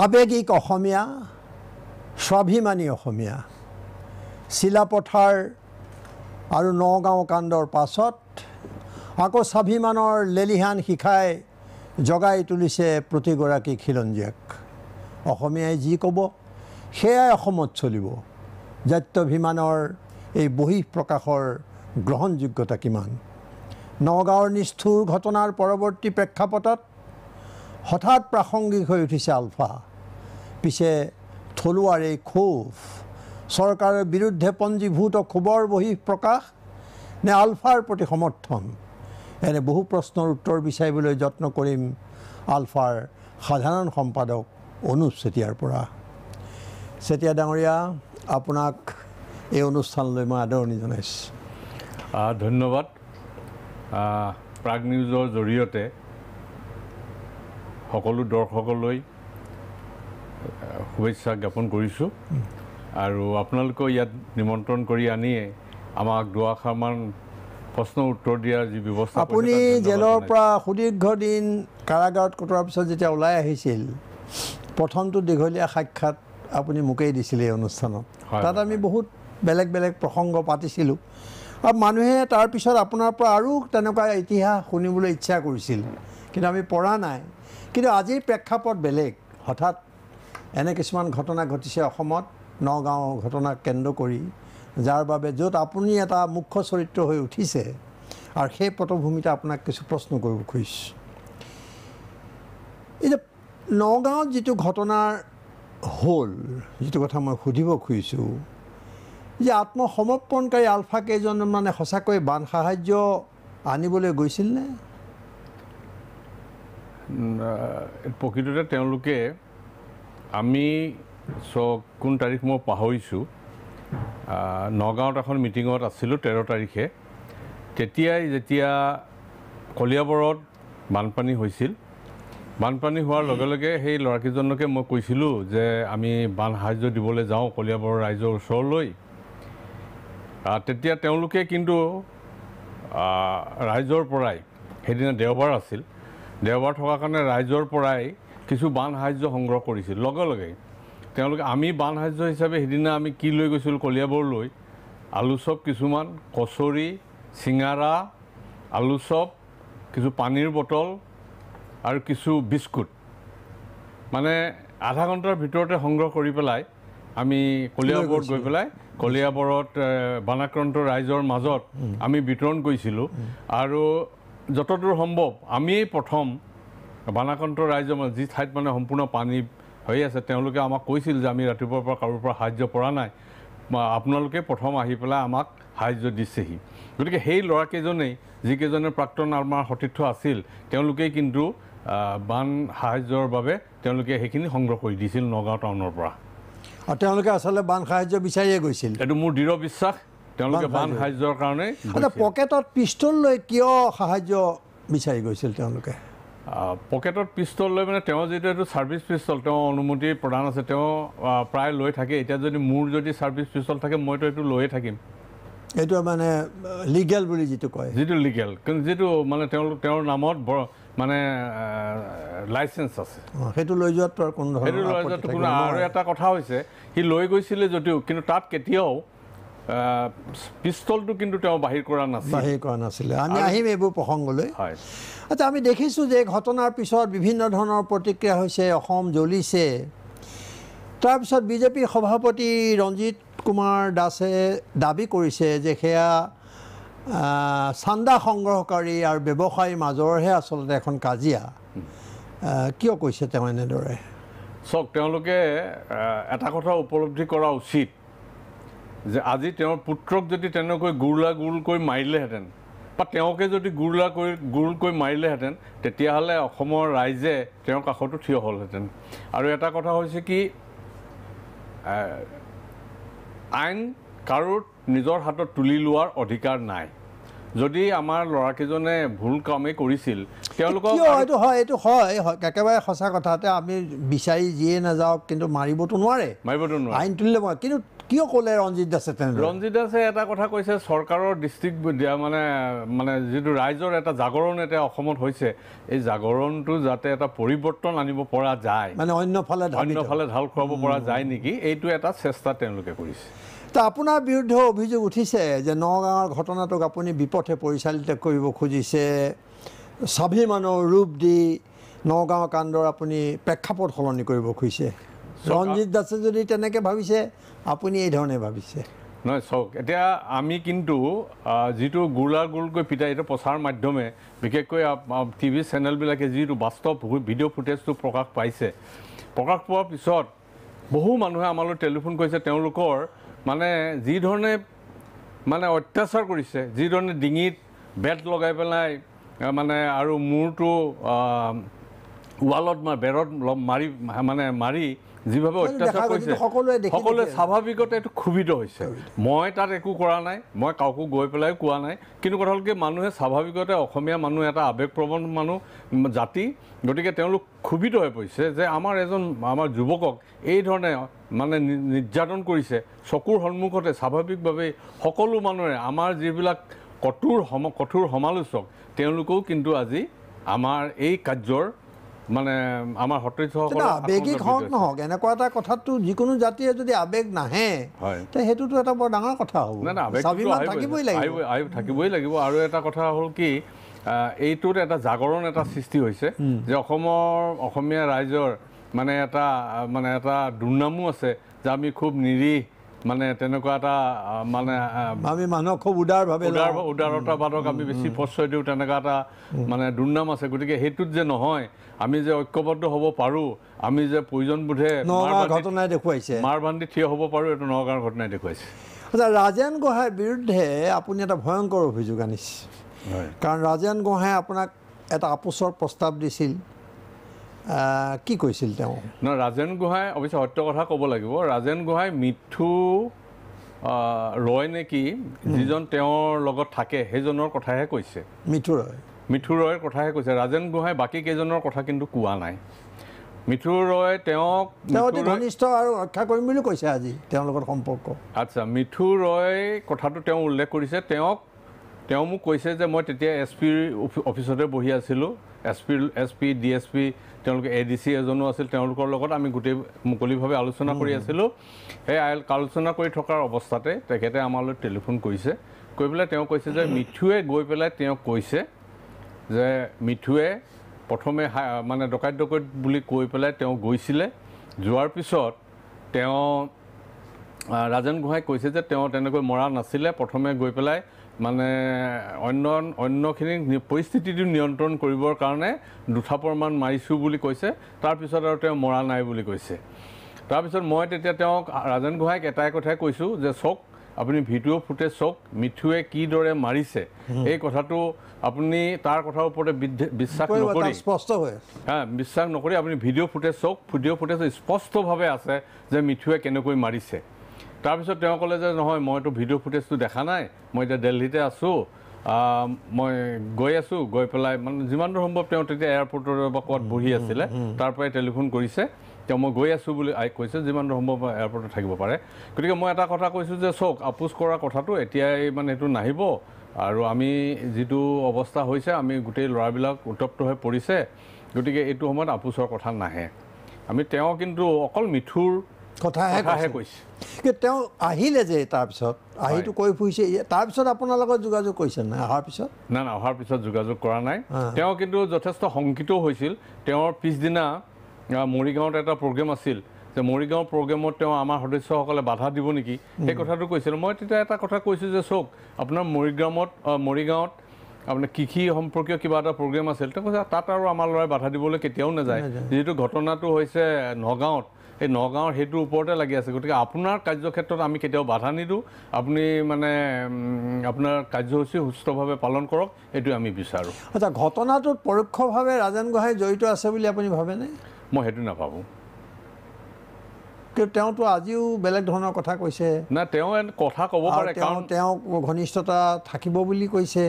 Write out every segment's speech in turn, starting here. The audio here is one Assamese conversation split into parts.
আবেগিক অসমীয়া স্বাভিমানী অসমীয়া চিলাপথাৰ আৰু নগাঁও কাণ্ডৰ পাছত আকৌ স্বাভিমানৰ লেলিহান শিখাই জগাই তুলিছে প্ৰতিগৰাকী খিলঞ্জীয়াক অসমীয়াই যি ক'ব সেয়াই অসমত চলিব জাত্যভিমানৰ এই বহিঃ প্ৰকাশৰ গ্ৰহণযোগ্যতা কিমান নগাঁৱৰ নিষ্ঠুৰ ঘটনাৰ পৰৱৰ্তী প্ৰেক্ষাপটত হঠাৎ প্ৰাসংগিক হৈ উঠিছে আলফা পিছে থলুৱাৰ এই ক্ষোভ চৰকাৰৰ বিৰুদ্ধে পঞ্জীভূত খোবৰ ক্ষোভৰ প্ৰকাশ নে আলফাৰ প্ৰতি সমৰ্থন এনে বহু প্ৰশ্নৰ উত্তৰ বিচাৰিবলৈ যত্ন কৰিম আলফাৰ সাধাৰণ সম্পাদক অনুপ চেতিয়াৰ পৰা চেতিয়া ডাঙৰীয়া আপোনাক এই অনুষ্ঠানলৈ মই আদৰণি জনাইছোঁ ধন্যবাদ প্ৰাগ নিউজৰ জৰিয়তে সকলো দৰ্শকলৈ শুভেচ্ছা জ্ঞাপন কৰিছোঁ আৰু আপোনালোকেও ইয়াত নিমন্ত্ৰণ কৰি আনিয়ে আমাক দুআষাৰমান প্ৰশ্ন উত্তৰ দিয়াৰ যি ব্যৱস্থা আপুনি জেলৰ পৰা সুদীৰ্ঘ দিন কাৰাগাৰত কটোৱাৰ পিছত যেতিয়া ওলাই আহিছিল প্ৰথমটো দীঘলীয়া সাক্ষাৎ আপুনি মোকেই দিছিলে এই অনুষ্ঠানত তাত আমি বহুত বেলেগ বেলেগ প্ৰসংগ পাতিছিলোঁ আৰু মানুহে তাৰপিছত আপোনাৰ পৰা আৰু তেনেকুৱা ইতিহাস শুনিবলৈ ইচ্ছা কৰিছিল কিন্তু আমি পৰা নাই কিন্তু আজিৰ প্ৰেক্ষাপট বেলেগ হঠাৎ এনে কিছুমান ঘটনা ঘটিছে অসমত নগাঁও ঘটনাক কেন্দ্ৰ কৰি যাৰ বাবে য'ত আপুনি এটা মুখ্য চৰিত্ৰ হৈ উঠিছে আৰু সেই পটভূমিতে আপোনাক কিছু প্ৰশ্ন কৰিব খুজিছোঁ এই যে নগাঁৱত যিটো ঘটনাৰ হ'ল যিটো কথা মই সুধিব খুজিছোঁ যে আত্মসমৰ্পণকাৰী আলফা কেইজন মানে সঁচাকৈ বান সাহাৰ্য আনিবলৈ গৈছিল নে প্ৰকৃততে তেওঁলোকে আমি কোন তাৰিখ মই পাহৰিছোঁ নগাঁৱত এখন মিটিঙত আছিলোঁ তেৰ তাৰিখে তেতিয়াই যেতিয়া কলিয়াবৰত বানপানী হৈছিল বানপানী হোৱাৰ লগে লগে সেই ল'ৰাকেইজনকে মই কৈছিলোঁ যে আমি বান সাহাৰ্য দিবলৈ যাওঁ কলিয়াবৰ ৰাইজৰ ওচৰলৈ তেতিয়া তেওঁলোকে কিন্তু ৰাইজৰ পৰাই সেইদিনা দেওবাৰ আছিল দেওবাৰ থকাৰ কাৰণে ৰাইজৰ পৰাই কিছু বান সাহাৰ্য সংগ্ৰহ কৰিছিল লগে লগে তেওঁলোকে আমি বান সাহাৰ্য হিচাপে সিদিনা আমি কি লৈ গৈছিলোঁ কলিয়াবৰ লৈ আলু চপ কিছুমান কচৰি চিঙাৰা আলু চপ কিছু পানীৰ বটল আৰু কিছু বিস্কুট মানে আধা ঘণ্টাৰ ভিতৰতে সংগ্ৰহ কৰি পেলাই আমি কলিয়াবৰত গৈ পেলাই কলিয়াবৰত বানাক্ৰান্ত ৰাইজৰ মাজত আমি বিতৰণ কৰিছিলোঁ আৰু যত দূৰ সম্ভৱ আমিয়েই প্ৰথম বানাকণ্ঠ ৰাইজৰ মানে যি ঠাইত মানে সম্পূৰ্ণ পানী হৈ আছে তেওঁলোকে আমাক কৈছিল যে আমি ৰাতিপুৱাৰ পৰা কাৰোৰ পৰা সাহায্য পৰা নাই আপোনালোকে প্ৰথম আহি পেলাই আমাক সাহাৰ্য দিছেহি গতিকে সেই ল'ৰাকেইজনেই যিকেইজনে প্ৰাক্তন আমাৰ সতীৰ্থ আছিল তেওঁলোকেই কিন্তু বান সাহাৰ্যৰ বাবে তেওঁলোকে সেইখিনি সংগ্ৰহ কৰি দিছিল নগাঁও টাউনৰ পৰা তেওঁলোকে আচলতে বান সাহায্য বিচাৰিয়ে গৈছিল এইটো মোৰ দৃঢ় বিশ্বাস তেওঁলোকে বান সাহায্যৰ কাৰণে পকেটত পিষ্টল লৈ কিয় সাহায্য বিচাৰি গৈছিল তেওঁলোকে পকেটত পিষ্টল লৈ মানে তেওঁ যিটো এইটো ছাৰ্ভিচ পিষ্টল তেওঁ অনুমতি প্ৰদান আছে তেওঁ প্ৰায় লৈ থাকে এতিয়া যদি মোৰ যদি ছাৰ্ভিচ পিষ্টল থাকে মইতো এইটো লৈয়ে থাকিম এইটো মানে লিগেল বুলি যিটো কয় যিটো লিগেল কিন্তু যিটো মানে তেওঁলোক তেওঁৰ নামত বৰ মানে লাইচেঞ্চ আছে সেইটো লৈ যোৱাত কোনো সেইটো লৈ যোৱাটো কোনো আৰু এটা কথা হৈছে সি লৈ গৈছিলে যদিও কিন্তু তাত কেতিয়াও পিষ্টলটো কিন্তু তেওঁ বাহিৰ কৰা নাছিল বাহিৰ কৰা নাছিলে আমি আহিম এইবোৰ প্ৰসংগলৈ হয় আচ্ছা আমি দেখিছোঁ যে ঘটনাৰ পিছত বিভিন্ন ধৰণৰ প্ৰতিক্ৰিয়া হৈছে অসম জ্বলিছে তাৰপিছত বিজেপিৰ সভাপতি ৰঞ্জিত কুমাৰ দাসে দাবী কৰিছে যে সেয়া চান্দা সংগ্ৰহকাৰী আৰু ব্যৱসায়ীৰ মাজৰহে আচলতে এখন কাজিয়া কিয় কৈছে তেওঁ এনেদৰে চাওক তেওঁলোকে এটা কথা উপলব্ধি কৰা উচিত যে আজি তেওঁৰ পুত্ৰক যদি তেনেকৈ গুৰলা গুৰলকৈ মাৰিলেহেঁতেন বা তেওঁকে যদি গুৰলা কৰি গুৰলকৈ মাৰিলেহেঁতেন তেতিয়াহ'লে অসমৰ ৰাইজে তেওঁৰ কাষতো থিয় হ'লহেঁতেন আৰু এটা কথা হৈছে কি আইন কাৰো নিজৰ হাতত তুলি লোৱাৰ অধিকাৰ নাই যদি আমাৰ ল'ৰাকেইজনে ভুল কামেই কৰিছিল তেওঁলোকক এইটো হয় এইটো হয় একেবাৰে সঁচা কথাতে আমি বিচাৰি যিয়ে নাযাওক কিন্তু মাৰিবতো নোৱাৰে মাৰিবতো নোৱাৰে আইন তুলিলে কিন্তু কিয় ক'লে ৰঞ্জিত দাসে তেনেদৰে ৰঞ্জিত দাসে এটা কথা কৈছে চৰকাৰৰ ডিষ্ট্ৰিক্ট দিয়া মানে মানে যিটো ৰাইজৰ এটা জাগৰণ এটা অসমত হৈছে এই জাগৰণটো যাতে এটা পৰিৱৰ্তন আনিব পৰা যায় মানে অন্যফালে অন্যফালে ঢাল খুৱাব পৰা যায় নেকি এইটো এটা চেষ্টা তেওঁলোকে কৰিছে তো আপোনাৰ বিৰুদ্ধে অভিযোগ উঠিছে যে নগাঁৱৰ ঘটনাটোক আপুনি বিপথে পৰিচালিত কৰিব খুজিছে স্বাভিমানৰ ৰূপ দি নগাঁও কাণ্ডৰ আপুনি প্ৰেক্ষাপট সলনি কৰিব খুজিছে ৰঞ্জিত দাসে যদি তেনেকৈ ভাবিছে আপুনি এই ধৰণে ভাবিছে নহয় চাওক এতিয়া আমি কিন্তু যিটো গুৰলা গুৰকৈ পিটাই এইটো প্ৰচাৰ মাধ্যমে বিশেষকৈ টি ভি চেনেলবিলাকে যিটো বাস্তৱ ভিডিঅ' ফুটেজটো প্ৰকাশ পাইছে প্ৰকাশ পোৱাৰ পিছত বহু মানুহে আমালৈ টেলিফোন কৰিছে তেওঁলোকৰ মানে যিধৰণে মানে অত্যাচাৰ কৰিছে যিধৰণে ডিঙিত বেট লগাই পেলাই মানে আৰু মূৰটো ৱালত বেৰত মাৰি মানে মাৰি যিভাৱে অত্যাচাৰ কৰিছে সকলোৱে সকলোৱে স্বাভাৱিকতে এইটো ক্ষোভিত হৈছে মই তাত একো কৰা নাই মই কাকো গৈ পেলাই কোৱা নাই কিন্তু কথা হ'ল কি মানুহে স্বাভাৱিকতে অসমীয়া মানুহ এটা আৱেগপ্ৰৱণ মানুহ জাতি গতিকে তেওঁলোক ক্ষোভিত হৈ পৰিছে যে আমাৰ এজন আমাৰ যুৱকক এই ধৰণে মানে নিৰ্যাতন কৰিছে চকুৰ সন্মুখতে স্বাভাৱিকভাৱেই সকলো মানুহে আমাৰ যিবিলাক কঠোৰ সম কঠোৰ সমালোচক তেওঁলোকেও কিন্তু আজি আমাৰ এই কাৰ্যৰ মানে আমাৰ সতীৰ্থসকল আবেগিক হওক নহওক এনেকুৱা এটা কথাততো যিকোনো জাতিয়ে যদি আবেগ নাহে সেইটোতো এটা বৰ ডাঙৰ কথা হ'ব থাকিবই থাকিবই লাগিব আৰু এটা কথা হ'ল কি এইটোত এটা জাগৰণ এটা সৃষ্টি হৈছে যে অসমৰ অসমীয়া ৰাইজৰ মানে এটা মানে এটা দুৰ্নামো আছে যে আমি খুব নিৰীহ মানে তেনেকুৱা এটা মানে আমি মানুহক খুব উদাৰভাৱে উদাৰতাবাদক আমি বেছি প্ৰশ্ৰয় দিওঁ তেনেকুৱা এটা মানে দুৰ্নাম আছে গতিকে সেইটোত যে নহয় আমি যে ঐক্যবদ্ধ হ'ব পাৰোঁ আমি যে প্ৰয়োজনবোধে ঘটনাই দেখুৱাইছে মাৰ ভান্দি থিয় হ'ব পাৰোঁ এইটো নগাঁৱৰ ঘটনাই দেখুৱাইছে আচ্ছা ৰাজেন গোহাঁইৰ বিৰুদ্ধে আপুনি এটা ভয়ংকৰ অভিযোগ আনিছে কাৰণ ৰাজেন গোহাঁই আপোনাক এটা আপোচৰ প্ৰস্তাৱ দিছিল কি কৈছিল তেওঁ নহয় ৰাজেন গোহাঁই অৱশ্যে সত্য কথা ক'ব লাগিব ৰাজেন গোহাঁই মিথু ৰয় নেকি যিজন তেওঁৰ লগত থাকে সেইজনৰ কথাহে কৈছে মিথু ৰয় মিথু ৰয়ৰ কথাহে কৈছে ৰাজেন গোহাঁই বাকী কেইজনৰ কথা কিন্তু কোৱা নাই মিথু ৰয় তেওঁক তেওঁ অতি ঘনিষ্ঠ আৰু ৰক্ষা কৰিম বুলি কৈছে আজি তেওঁৰ লগত সম্পৰ্ক আচ্ছা মিথু ৰয় কথাটো তেওঁ উল্লেখ কৰিছে তেওঁক তেওঁ মোক কৈছে যে মই তেতিয়া এছ পিৰ অফিচতে বহি আছিলোঁ এছ পিৰ S P D S P তেওঁলোকে এ ডি চি এজনো আছিল তেওঁলোকৰ লগত আমি গোটেই মুকলিভাৱে আলোচনা কৰি আছিলোঁ সেই আই আলোচনা কৰি থকাৰ অৱস্থাতে তেখেতে আমালৈ টেলিফোন কৰিছে কৈ পেলাই তেওঁ কৈছে যে মিথুৱে গৈ পেলাই তেওঁক কৈছে যে মিথুৱে প্ৰথমে মানে ডকাইত ডকাইত বুলি কৈ পেলাই তেওঁ গৈছিলে যোৱাৰ পিছত তেওঁ ৰাজেন গোহাঁই কৈছে যে তেওঁ তেনেকৈ মৰা নাছিলে প্ৰথমে গৈ পেলাই মানে অন্য অন্যখিনি পৰিস্থিতিটো নিয়ন্ত্ৰণ কৰিবৰ কাৰণে দুথাপৰমান মাৰিছোঁ বুলি কৈছে তাৰপিছত আৰু তেওঁ মৰা নাই বুলি কৈছে তাৰপিছত মই তেতিয়া তেওঁক ৰাজেন গোহাঁইক এটাই কথাই কৈছোঁ যে চাওক আপুনি ভিডিঅ' ফুটেজ চাওক মিথুৱে কিদৰে মাৰিছে এই কথাটো আপুনি তাৰ কথাৰ ওপৰতে বিশ্বাস নকৰি স্পষ্ট হয় হা বিশ্বাস নকৰি আপুনি ভিডিঅ' ফুটেজ চাওক ভিডিঅ' ফুটেজ স্পষ্টভাৱে আছে যে মিথুৱে কেনেকৈ মাৰিছে তাৰপিছত তেওঁ ক'লে যে নহয় মইতো ভিডিঅ' ফুটেজটো দেখা নাই মই এতিয়া দেলহিতে আছোঁ মই গৈ আছোঁ গৈ পেলাই মানে যিমান দূৰ সম্ভৱ তেওঁ তেতিয়া এয়াৰপৰ্টৰ বা ক'ত বহি আছিলে তাৰ পৰাই টেলিফোন কৰিছে তেওঁ মই গৈ আছোঁ বুলি আইক কৈছে যিমান দূৰ সম্ভৱ এয়াৰপৰ্টত থাকিব পাৰে গতিকে মই এটা কথা কৈছোঁ যে চাওক আপোচ কৰা কথাটো এতিয়াই মানে সেইটো নাহিব আৰু আমি যিটো অৱস্থা হৈছে আমি গোটেই ল'ৰাবিলাক উত্তপ্ত হৈ পৰিছে গতিকে এইটো সময়ত আপোচৰ কথা নাহে আমি তেওঁ কিন্তু অকল মিথুৰ কথাহে কথাহে কৈছে তেওঁ আহিলে যে তাৰপিছত আহিটো কৈ ফুৰিছে তাৰপিছত আপোনাৰ লগত যোগাযোগ কৰিছে নাই অহাৰ পিছত নাই নাই অহাৰ পিছত যোগাযোগ কৰা নাই তেওঁ কিন্তু যথেষ্ট শংকিত হৈছিল তেওঁৰ পিছদিনা মৰিগাঁৱত এটা প্ৰগ্ৰেম আছিল যে মৰিগাঁৱৰ প্ৰগ্ৰেমত তেওঁ আমাৰ সদস্যসকলে বাধা দিব নেকি সেই কথাটো কৈছিল মই তেতিয়া এটা কথা কৈছোঁ যে চাওক আপোনাৰ মৰিগ্ৰামত মৰিগাঁৱত আপোনাৰ কৃষি সম্পৰ্কীয় কিবা এটা প্ৰগ্ৰেম আছিল তেওঁ কৈছে তাত আৰু আমাৰ ল'ৰাই বাধা দিবলৈ কেতিয়াও নাযায় যিহেতু ঘটনাটো হৈছে নগাঁৱত এই নগাঁৱৰ সেইটোৰ ওপৰতে লাগি আছে গতিকে আপোনাৰ কাৰ্যক্ষেত্ৰত আমি কেতিয়াও বাধা নিদিওঁ আপুনি মানে আপোনাৰ কাৰ্যসূচী সুস্থভাৱে পালন কৰক এইটোৱে আমি বিচাৰোঁ আচ্ছা ঘটনাটোত পৰোক্ষভাৱে ৰাজেন গোহাঁই জড়িত আছে বুলি আপুনি ভাবেনে মই সেইটো নাভাবোঁ কিন্তু তেওঁতো আজিও বেলেগ ধৰণৰ কথা কৈছে নাই তেওঁ কথা ক'ব পাৰে কাৰণ তেওঁ ঘনিষ্ঠতা থাকিব বুলি কৈছে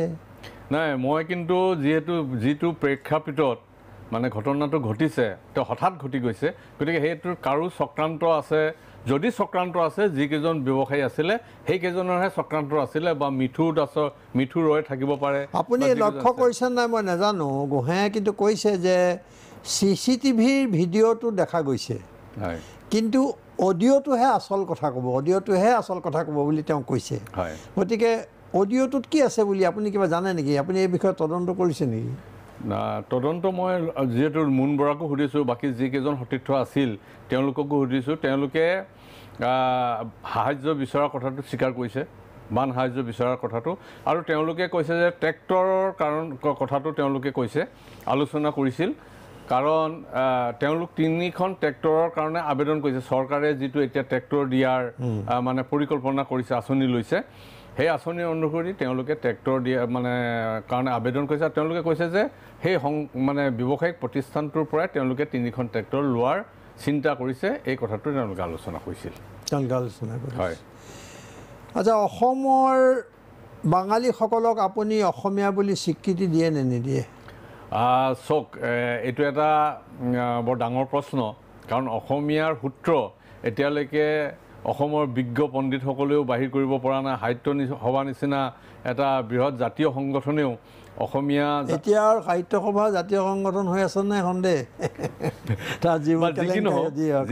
নাই মই কিন্তু যিহেতু যিটো প্ৰেক্ষাপটত মানে ঘটনাটো ঘটিছে তেওঁ হঠাৎ ঘটি গৈছে গতিকে সেইটো কাৰো চক্ৰান্ত আছে যদি চক্ৰান্ত আছে যিকেইজন ব্যৱসায়ী আছিলে সেইকেইজনৰহে চক্ৰান্ত আছিলে বা মিথু দাসৰ মিথু ৰয় থাকিব পাৰে আপুনি লক্ষ্য কৰিছে নাই মই নাজানো গোহাঁয়ে কিন্তু কৈছে যে চি চি টিভিৰ ভিডিঅ'টো দেখা গৈছে হয় কিন্তু অডিঅ'টোহে আচল কথা ক'ব অডিঅ'টোহে আচল কথা ক'ব বুলি তেওঁ কৈছে হয় গতিকে অডিঅ'টোত কি আছে বুলি আপুনি কিবা জানে নেকি আপুনি এই বিষয়ে তদন্ত কৰিছে নেকি তদন্ত মই যিহেতু মুন বৰাকো সুধিছোঁ বাকী যিকেইজন সতীৰ্থ আছিল তেওঁলোককো সুধিছোঁ তেওঁলোকে সাহাৰ্য বিচৰাৰ কথাটো স্বীকাৰ কৰিছে বান সাহাৰ্য বিচৰাৰ কথাটো আৰু তেওঁলোকে কৈছে যে ট্ৰেক্টৰৰ কাৰণ কথাটো তেওঁলোকে কৈছে আলোচনা কৰিছিল কাৰণ তেওঁলোক তিনিখন ট্ৰেক্টৰৰ কাৰণে আবেদন কৰিছে চৰকাৰে যিটো এতিয়া ট্ৰেক্টৰ দিয়াৰ মানে পৰিকল্পনা কৰিছে আঁচনি লৈছে সেই আঁচনি অনুসৰি তেওঁলোকে ট্ৰেক্টৰ দিয়া মানে কাৰণে আবেদন কৰিছে আৰু তেওঁলোকে কৈছে যে সেই সং মানে ব্যৱসায়িক প্ৰতিষ্ঠানটোৰ পৰাই তেওঁলোকে তিনিখন ট্ৰেক্টৰ লোৱাৰ চিন্তা কৰিছে এই কথাটো তেওঁলোকে আলোচনা কৰিছিল তেওঁলোকে আলোচনা হয় আচ্ছা অসমৰ বাঙালীসকলক আপুনি অসমীয়া বুলি স্বীকৃতি দিয়ে নে নিদিয়ে চাওক এইটো এটা বৰ ডাঙৰ প্ৰশ্ন কাৰণ অসমীয়াৰ সূত্ৰ এতিয়ালৈকে অসমৰ বিজ্ঞ পণ্ডিতসকলেও বাহিৰ কৰিব পৰা নাই সাহিত্য সভা নিচিনা এটা বৃহৎ জাতীয় সংগঠনেও অসমীয়া এতিয়া আৰু সাহিত্য সভা জাতীয় সংগঠন হৈ আছে নাই সন্দেহ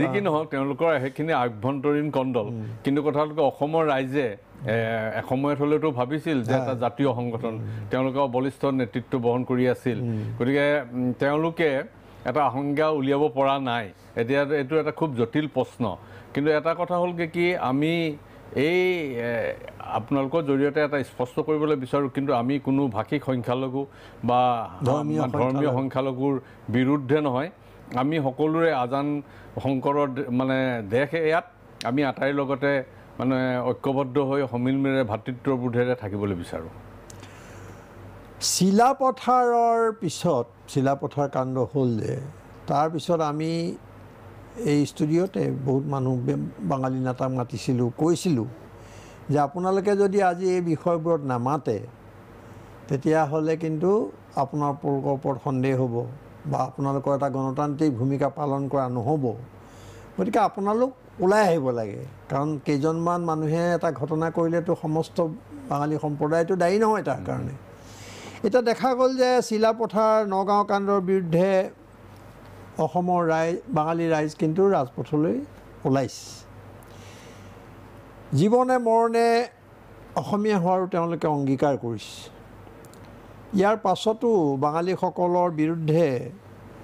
যি কি নহওক তেওঁলোকৰ সেইখিনি আভ্যন্তৰীণ কণ্ডল কিন্তু কথা হ'ল অসমৰ ৰাইজে এসময়ত হ'লেওতো ভাবিছিল যে এটা জাতীয় সংগঠন তেওঁলোকে বলিষ্ঠ নেতৃত্ব বহন কৰি আছিল গতিকে তেওঁলোকে এটা সংজ্ঞা উলিয়াব পৰা নাই এতিয়া এইটো এটা খুব জটিল প্ৰশ্ন কিন্তু এটা কথা হ'ল কি কি আমি এই আপোনালোকৰ জৰিয়তে এটা স্পষ্ট কৰিবলৈ বিচাৰোঁ কিন্তু আমি কোনো ভাষিক সংখ্যালঘু বা ধৰ্মীয় সংখ্যালঘুৰ বিৰুদ্ধে নহয় আমি সকলোৰে আজান শংকৰৰ মানে দেশ ইয়াত আমি আটাইৰ লগতে মানে ঐক্যবদ্ধ হৈ সমিলমিৰে ভাতৃত্ববোধেৰে থাকিবলৈ বিচাৰোঁ চিলাপথাৰৰ পিছত চিলাপথাৰ কাণ্ড হ'ল যে তাৰপিছত আমি এই ষ্টুডিঅ'তে বহুত মানুহ বাঙালী নেতাক মাতিছিলোঁ কৈছিলোঁ যে আপোনালোকে যদি আজি এই বিষয়বোৰত নামাতে তেতিয়াহ'লে কিন্তু আপোনালোকৰ ওপৰত সন্দেহ হ'ব বা আপোনালোকৰ এটা গণতান্ত্ৰিক ভূমিকা পালন কৰা নহ'ব গতিকে আপোনালোক ওলাই আহিব লাগে কাৰণ কেইজনমান মানুহে এটা ঘটনা কৰিলেতো সমস্ত বাঙালী সম্প্ৰদায়টো দায়ী নহয় তাৰ কাৰণে এতিয়া দেখা গ'ল যে চিলাপথাৰ নগাঁও কাণ্ডৰ বিৰুদ্ধে অসমৰ ৰাইজ বাঙালী ৰাইজ কিন্তু ৰাজপথলৈ ওলাইছে জীৱনে মৰণে অসমীয়া হোৱাৰো তেওঁলোকে অংগীকাৰ কৰিছে ইয়াৰ পাছতো বাঙালীসকলৰ বিৰুদ্ধে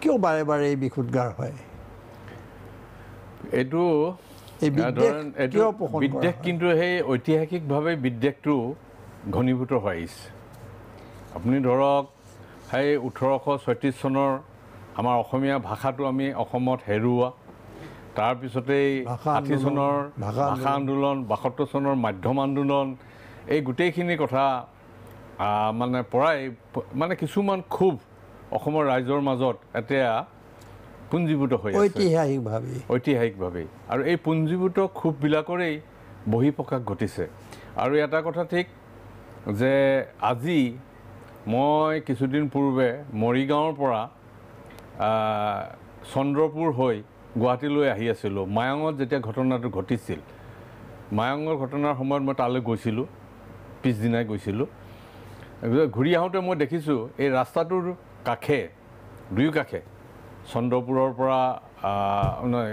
কিয় বাৰে বাৰে এই বিষুদগাৰ হয় এইটো এইটো বিদ্বেষ কিন্তু সেই ঐতিহাসিকভাৱে বিদ্বেষটো ঘনীভূত হৈ আহিছে আপুনি ধৰক সেই ওঠৰশ ছয়ত্ৰিছ চনৰ আমাৰ অসমীয়া ভাষাটো আমি অসমত হেৰুওৱা তাৰপিছতেই ষাঠি চনৰ ভাষা আন্দোলন বাসত্তৰ চনৰ মাধ্যম আন্দোলন এই গোটেইখিনি কথা মানে পৰাই মানে কিছুমান খুব অসমৰ ৰাইজৰ মাজত এতিয়া পুঞ্জীভূত হৈ ঐতিহাসিকভাৱে ঐতিহাসিকভাৱেই আৰু এই পুঞ্জীভূত ক্ষোভবিলাকৰেই বহি প্ৰকাশ ঘটিছে আৰু এটা কথা ঠিক যে আজি মই কিছুদিন পূৰ্বে মৰিগাঁৱৰ পৰা চন্দ্ৰপুৰ হৈ গুৱাহাটীলৈ আহি আছিলোঁ মায়ঙত যেতিয়া ঘটনাটো ঘটিছিল মায়ঙৰ ঘটনাৰ সময়ত মই তালৈ গৈছিলোঁ পিছদিনাই গৈছিলোঁ ঘূৰি আহোঁতে মই দেখিছোঁ এই ৰাস্তাটোৰ কাষে দুয়ো কাষে চন্দ্ৰপুৰৰ পৰা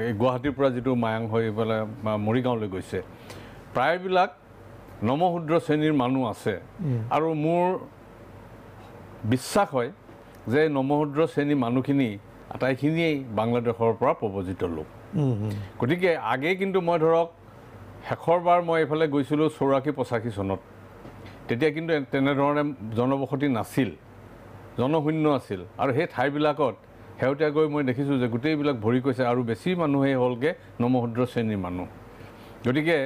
এই গুৱাহাটীৰ পৰা যিটো মায়ং হৈ পেলাই মৰিগাঁৱলৈ গৈছে প্ৰায়বিলাক নমসুদ্ৰ শ্ৰেণীৰ মানুহ আছে আৰু মোৰ বিশ্বাস হয় যে নমহদ্ৰ শ্ৰেণীৰ মানুহখিনি আটাইখিনিয়েই বাংলাদেশৰ পৰা প্ৰৱজিত লোক গতিকে আগেয়ে কিন্তু মই ধৰক শেষৰবাৰ মই এইফালে গৈছিলোঁ চৌৰাশী পঁচাশী চনত তেতিয়া কিন্তু তেনেধৰণে জনবসতি নাছিল জনশূন্য আছিল আৰু সেই ঠাইবিলাকত শেহতীয়া গৈ মই দেখিছোঁ যে গোটেইবিলাক ভৰি গৈছে আৰু বেছি মানুহেই হ'লগৈ নমহদ্ৰ শ্ৰেণীৰ মানুহ গতিকে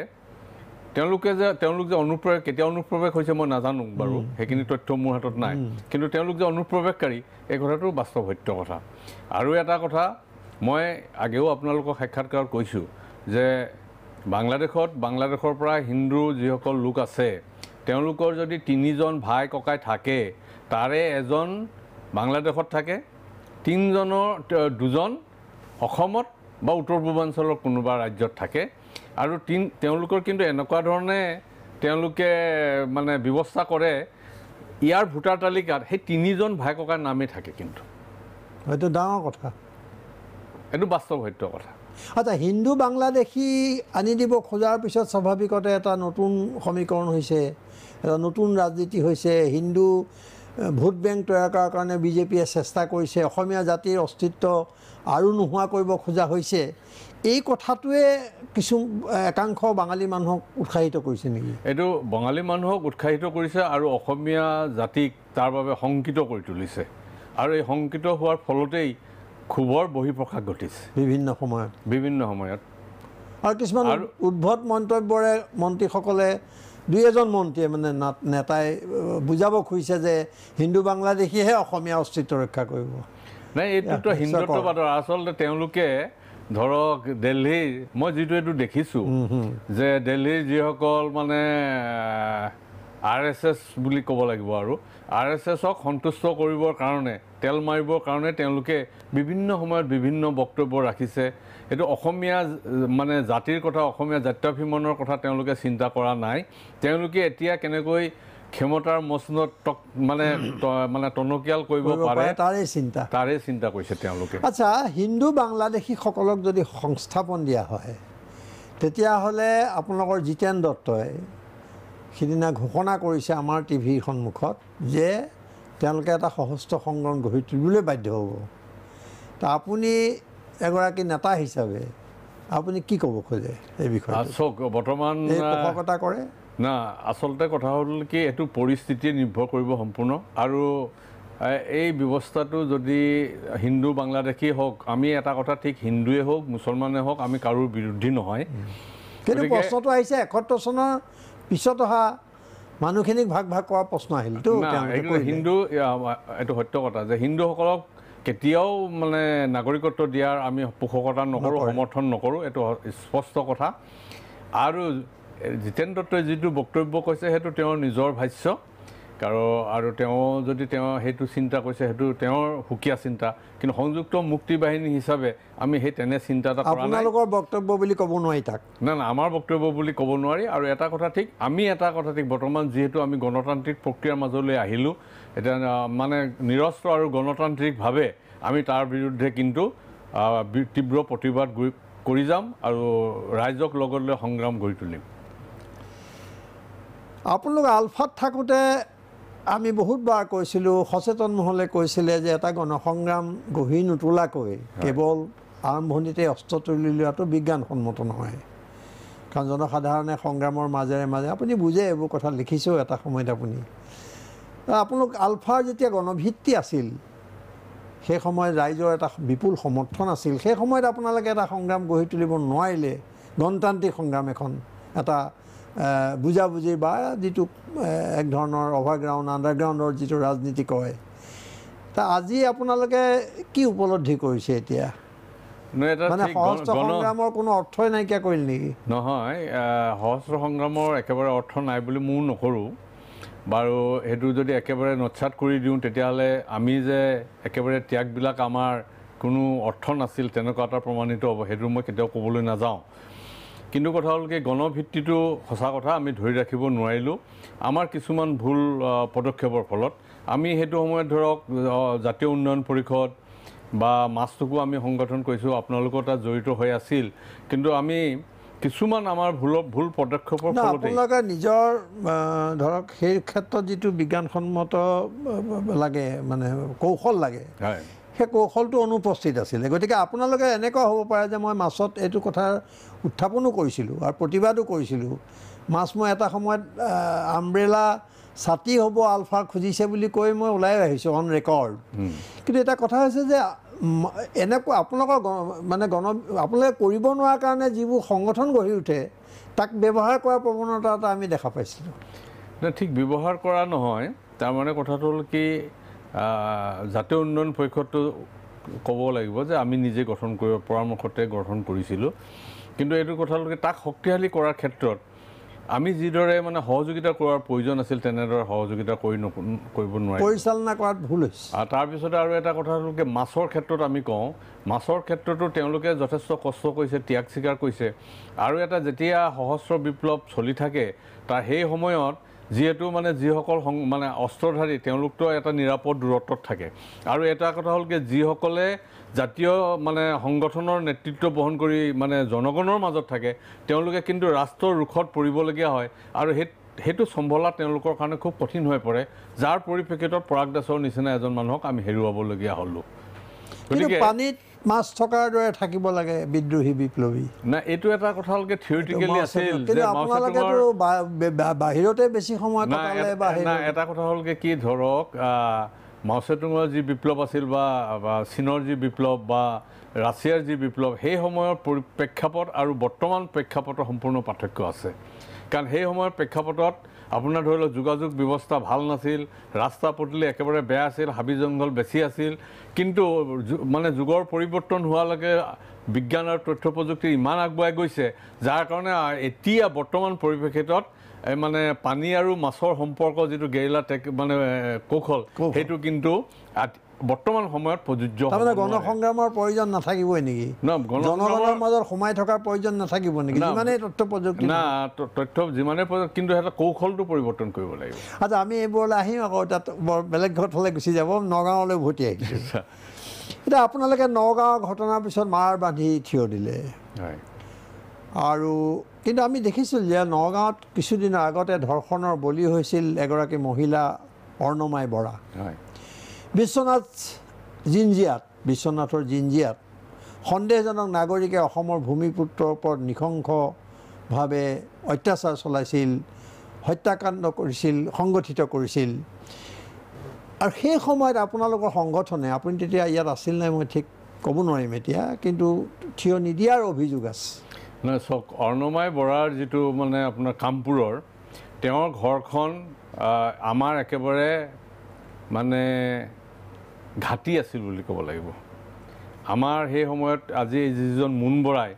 তেওঁলোকে যে তেওঁলোক যে অনুপ্ৰৱেশ কেতিয়া অনুপ্ৰৱেশ হৈছে মই নাজানো বাৰু সেইখিনি তথ্য মোৰ হাতত নাই কিন্তু তেওঁলোক যে অনুপ্ৰৱেশকাৰী এই কথাটো বাস্তৱ সত্য কথা আৰু এটা কথা মই আগেও আপোনালোকক সাক্ষাৎকাৰত কৈছোঁ যে বাংলাদেশত বাংলাদেশৰ পৰা হিন্দু যিসকল লোক আছে তেওঁলোকৰ যদি তিনিজন ভাই ককাই থাকে তাৰে এজন বাংলাদেশত থাকে তিনিজনৰ দুজন অসমত বা উত্তৰ পূৰ্বাঞ্চলৰ কোনোবা ৰাজ্যত থাকে আৰু তিন তেওঁলোকৰ কিন্তু এনেকুৱা ধৰণে তেওঁলোকে মানে ব্যৱস্থা কৰে ইয়াৰ ভোটাৰ তালিকাত সেই তিনিজন ভাই ককাৰ নামেই থাকে কিন্তু সেইটো ডাঙৰ কথা এইটো বাস্তৱ সত্য কথা আচ্ছা হিন্দু বাংলাদেশী আনি দিব খোজাৰ পিছত স্বাভাৱিকতে এটা নতুন সমীকৰণ হৈছে এটা নতুন ৰাজনীতি হৈছে হিন্দু ভোট বেংক তৈয়াৰ কৰাৰ কাৰণে বিজেপিয়ে চেষ্টা কৰিছে অসমীয়া জাতিৰ অস্তিত্ব আৰু নোহোৱা কৰিব খোজা হৈছে এই কথাটোৱে কিছু একাংশ বাঙালী মানুহক উৎসাহিত কৰিছে নেকি এইটো বঙালী মানুহক উৎসাহিত কৰিছে আৰু অসমীয়া জাতিক তাৰ বাবে শংকিত কৰি তুলিছে আৰু এই শংকিত হোৱাৰ ফলতেই ক্ষোভৰ বহিপ্ৰকাশ ঘটিছে বিভিন্ন সময়ত বিভিন্ন সময়ত আৰু কিছুমান উদ্ভৱ মন্তব্যৰে মন্ত্ৰীসকলে দুই এজন মন্ত্ৰীয়ে মানে নেতাই বুজাব খুজিছে যে হিন্দু বাংলাদেশীহে অসমীয়া অস্তিত্ব ৰক্ষা কৰিব নাই এইটোতো হিন্দুত্ববাদৰ আচলতে তেওঁলোকে ধৰক দেলহিৰ মই যিটো এইটো দেখিছোঁ যে দেলহিৰ যিসকল মানে আৰ এছ এছ বুলি ক'ব লাগিব আৰু আৰ এছ এছক সন্তুষ্ট কৰিবৰ কাৰণে তেল মাৰিবৰ কাৰণে তেওঁলোকে বিভিন্ন সময়ত বিভিন্ন বক্তব্য ৰাখিছে এইটো অসমীয়া মানে জাতিৰ কথা অসমীয়া জাত্যাভিমানৰ কথা তেওঁলোকে চিন্তা কৰা নাই তেওঁলোকে এতিয়া কেনেকৈ ক্ষমতাৰ মচনত মানে মানে টনকিয়াল কৰিব পাৰে তাৰে চিন্তা তাৰে চিন্তা কৰিছে তেওঁলোকে আচ্ছা হিন্দু বাংলাদেশীসকলক যদি সংস্থাপন দিয়া হয় তেতিয়াহ'লে আপোনালোকৰ জিতেন দত্তই সিদিনা ঘোষণা কৰিছে আমাৰ টিভিৰ সন্মুখত যে তেওঁলোকে এটা সশস্ত্ৰ সংগ্ৰাম গঢ়ি তুলিবলৈ বাধ্য হ'ব তো আপুনি এগৰাকী নেতা হিচাপে আপুনি কি ক'ব খোজে এই বিষয়ে চাওক বৰ্তমান কৰে না আচলতে কথা হল কি এইটো পৰিস্থিতিয়ে নিৰ্ভৰ কৰিব সম্পূৰ্ণ আৰু এই ব্যৱস্থাটো যদি হিন্দু বাংলাদেশী হওক আমি এটা কথা ঠিক হিন্দুৱে হওক মুছলমানেই হওক আমি কাৰো বিৰুদ্ধে নহয় কিন্তু প্ৰশ্নটো আহিছে এসত্তৰ চনৰ পিছত অহা মানুহখিনিক ভাগ ভাগ কৰা প্ৰশ্ন আহিল হিন্দু এইটো সত্য কথা যে হিন্দুসকলক কেতিয়াও মানে নাগৰিকত্ব দিয়াৰ আমি পোষকতা নকৰোঁ সমৰ্থন নকৰোঁ এইটো স্পষ্ট কথা আৰু জিতেন দত্তই যিটো বক্তব্য কৈছে সেইটো তেওঁৰ নিজৰ ভাষ্য কাৰো আৰু তেওঁ যদি তেওঁ সেইটো চিন্তা কৰিছে সেইটো তেওঁৰ সুকীয়া চিন্তা কিন্তু সংযুক্ত মুক্তি বাহিনী হিচাপে আমি সেই তেনে চিন্তা এটা আপোনালোকৰ বক্তব্য বুলি ক'ব নোৱাৰি তাক নাই নাই আমাৰ বক্তব্য বুলি ক'ব নোৱাৰি আৰু এটা কথা ঠিক আমি এটা কথা ঠিক বৰ্তমান যিহেতু আমি গণতান্ত্ৰিক প্ৰক্ৰিয়াৰ মাজলৈ আহিলোঁ এতিয়া মানে নিৰস্ত্ৰ আৰু গণতান্ত্ৰিকভাৱে আমি তাৰ বিৰুদ্ধে কিন্তু তীব্ৰ প্ৰতিবাদ কৰি যাম আৰু ৰাইজক লগত লৈ সংগ্ৰাম গঢ়ি তুলিম আপোনালোক আলফাত থাকোঁতে আমি বহুতবাৰ কৈছিলোঁ সচেতন মহলে কৈছিলে যে এটা গণসংগ্ৰাম গঢ়ি নোতোলাকৈ কেৱল আৰম্ভণিতে অস্ত্ৰ তুলি লোৱাটো বিজ্ঞানসন্মত নহয় কাৰণ জনসাধাৰণে সংগ্ৰামৰ মাজেৰে মাজে আপুনি বুজে এইবোৰ কথা লিখিছেও এটা সময়ত আপুনি আপোনালোক আলফাৰ যেতিয়া গণভিত্তি আছিল সেই সময়ত ৰাইজৰ এটা বিপুল সমৰ্থন আছিল সেই সময়ত আপোনালোকে এটা সংগ্ৰাম গঢ়ি তুলিব নোৱাৰিলে গণতান্ত্ৰিক সংগ্ৰাম এখন এটা বুজাবুজি বা যিটো এক ধৰণৰ অভাৰগ্ৰাউণ্ড আণ্ডাৰগ্ৰাউণ্ডৰ যিটো ৰাজনীতি কয় তা আজি আপোনালোকে কি উপলব্ধি কৰিছে এতিয়া নহয় সহস্ৰ সংগ্ৰামৰ একেবাৰে অৰ্থ নাই বুলি মোৰ নকৰোঁ বাৰু সেইটো যদি একেবাৰে নচ্ছাত কৰি দিওঁ তেতিয়াহ'লে আমি যে একেবাৰে ত্যাগবিলাক আমাৰ কোনো অৰ্থ নাছিল তেনেকুৱা এটা প্ৰমাণিত হ'ব সেইটো মই কেতিয়াও ক'বলৈ নাযাওঁ কিন্তু কথা হ'ল কি গণভিত্তিটো সঁচা কথা আমি ধৰি ৰাখিব নোৱাৰিলোঁ আমাৰ কিছুমান ভুল পদক্ষেপৰ ফলত আমি সেইটো সময়ত ধৰক জাতীয় উন্নয়ন পৰিষদ বা মাছটোকো আমি সংগঠন কৰিছোঁ আপোনালোকৰ তাত জড়িত হৈ আছিল কিন্তু আমি কিছুমান আমাৰ ভুল ভুল পদক্ষেপৰ আপোনালোকে নিজৰ ধৰক সেই ক্ষেত্ৰত যিটো বিজ্ঞানসন্মত লাগে মানে কৌশল লাগে হয় সেই কৌশলটো অনুপস্থিত আছিলে গতিকে আপোনালোকে এনেকুৱা হ'ব পাৰে যে মই মাছত এইটো কথা উত্থাপনো কৰিছিলোঁ আৰু প্ৰতিবাদো কৰিছিলোঁ মাছ মই এটা সময়ত আমব্ৰেলা ছাতি হ'ব আলফা খুজিছে বুলি কৈ মই ওলাই আহিছোঁ অন ৰেকৰ্ড কিন্তু এটা কথা হৈছে যে এনেকুৱা আপোনালোকৰ মানে গণ আপোনালোকে কৰিব নোৱাৰা কাৰণে যিবোৰ সংগঠন গঢ়ি উঠে তাক ব্যৱহাৰ কৰাৰ প্ৰৱণতা এটা আমি দেখা পাইছিলোঁ ঠিক ব্যৱহাৰ কৰা নহয় তাৰমানে কথাটো হ'ল কি জাতীয় উন্নয়ন পৰিষদটো ক'ব লাগিব যে আমি নিজে গঠন কৰিব পৰামৰ্শতে গঠন কৰিছিলোঁ কিন্তু এইটো কথালৈকে তাক শক্তিশালী কৰাৰ ক্ষেত্ৰত আমি যিদৰে মানে সহযোগিতা কৰাৰ প্ৰয়োজন আছিল তেনেদৰে সহযোগিতা কৰি নক কৰিব নোৱাৰি পৰিচালনা কৰাত ভুল হৈছে আৰু তাৰপিছতে আৰু এটা কথা হ'ল কি মাছৰ ক্ষেত্ৰত আমি কওঁ মাছৰ ক্ষেত্ৰতো তেওঁলোকে যথেষ্ট কষ্ট কৰিছে ত্যাগ স্বীকাৰ কৰিছে আৰু এটা যেতিয়া সহস্ৰ বিপ্লৱ চলি থাকে তাৰ সেই সময়ত যিহেতু মানে যিসকল মানে অস্ত্ৰধাৰী তেওঁলোকতো এটা নিৰাপদ দূৰত্বত থাকে আৰু এটা কথা হল কি যিসকলে জাতীয় মানে সংগঠনৰ নেতৃত্ব বহন কৰি মানে জনগণৰ মাজত থাকে তেওঁলোকে কিন্তু ৰাষ্ট্ৰৰ ৰোখত পৰিবলগীয়া হয় আৰু সেই সেইটো চম্ভলা তেওঁলোকৰ কাৰণে খুব কঠিন হৈ পৰে যাৰ পৰিপ্ৰেক্ষিতত পৰাগ দাসৰ নিচিনা এজন মানুহক আমি হেৰুৱাবলগীয়া হ'লোঁ গতিকে পানীত মাছ থকাৰ দৰে থাকিব লাগে বিদ্ৰোহী বিপ্লৱী নাই এইটো এটা কথা কিন্তু বাহিৰতে বেছি সময় এটা কথা হ'ল কি ধৰক মাও চেটুঙৰ যি বিপ্লৱ আছিল বা চীনৰ যি বিপ্লৱ বা ৰাছিয়াৰ যি বিপ্লৱ সেই সময়ৰ প্ৰেক্ষাপট আৰু বৰ্তমান প্ৰেক্ষাপটৰ সম্পূৰ্ণ পাৰ্থক্য আছে কাৰণ সেই সময়ৰ প্ৰেক্ষাপটত আপোনাৰ ধৰি লওক যোগাযোগ ব্যৱস্থা ভাল নাছিল ৰাস্তা পদূলি একেবাৰে বেয়া আছিল হাবি জংঘল বেছি আছিল কিন্তু মানে যুগৰ পৰিৱৰ্তন হোৱালৈকে বিজ্ঞান আৰু তথ্য প্ৰযুক্তি ইমান আগবঢ়াই গৈছে যাৰ কাৰণে এতিয়া বৰ্তমান পৰিপ্ৰেক্ষিতত মানে পানী আৰু মাছৰ সম্পৰ্ক যিটো গেৰিলা টেক মানে কৌশল সেইটো কিন্তু বৰ্তমান সময়ত প্ৰযোজ্য গণসংগ্ৰামৰ প্ৰয়োজন নাথাকিবই নেকি জনগণৰ মাজত সোমাই থকাৰ প্ৰয়োজন নাথাকিব নেকি যিমানেই তথ্য প্ৰযুক্তি না তথ্য যিমানেই প্ৰযুক্তি কিন্তু সিহঁতে কৌশলটো পৰিৱৰ্তন কৰিব লাগিব আচ্ছা আমি এইবোৰলৈ আহিম আকৌ তাত বৰ বেলেগ ঘৰফালে গুচি যাব নগাঁৱলৈ উভতি আহিছোঁ এতিয়া আপোনালোকে নগাঁৱৰ ঘটনাৰ পিছত মাৰ বান্ধি থিয় দিলে আৰু কিন্তু আমি দেখিছোঁ যে নগাঁৱত কিছুদিনৰ আগতে ধৰ্ষণৰ বলি হৈছিল এগৰাকী মহিলা অৰ্ণমাই বৰা হয় বিশ্বনাথ জিনজিয়াত বিশ্বনাথৰ জিনজিয়াত সন্দেহজনক নাগৰিকে অসমৰ ভূমিপুত্ৰৰ ওপৰত নিশংসভাৱে অত্যাচাৰ চলাইছিল হত্যাকাণ্ড কৰিছিল সংগঠিত কৰিছিল আৰু সেই সময়ত আপোনালোকৰ সংগঠনে আপুনি তেতিয়া ইয়াত আছিল নাই মই ঠিক ক'ব নোৱাৰিম এতিয়া কিন্তু থিয় নিদিয়াৰ অভিযোগ আছে নাই চাওক অৰ্ণমাই বৰাৰ যিটো মানে আপোনাৰ কামপুৰৰ তেওঁৰ ঘৰখন আমাৰ একেবাৰে মানে ঘাটি আছিল বুলি ক'ব লাগিব আমাৰ সেই সময়ত আজি যিজন মুন বৰাই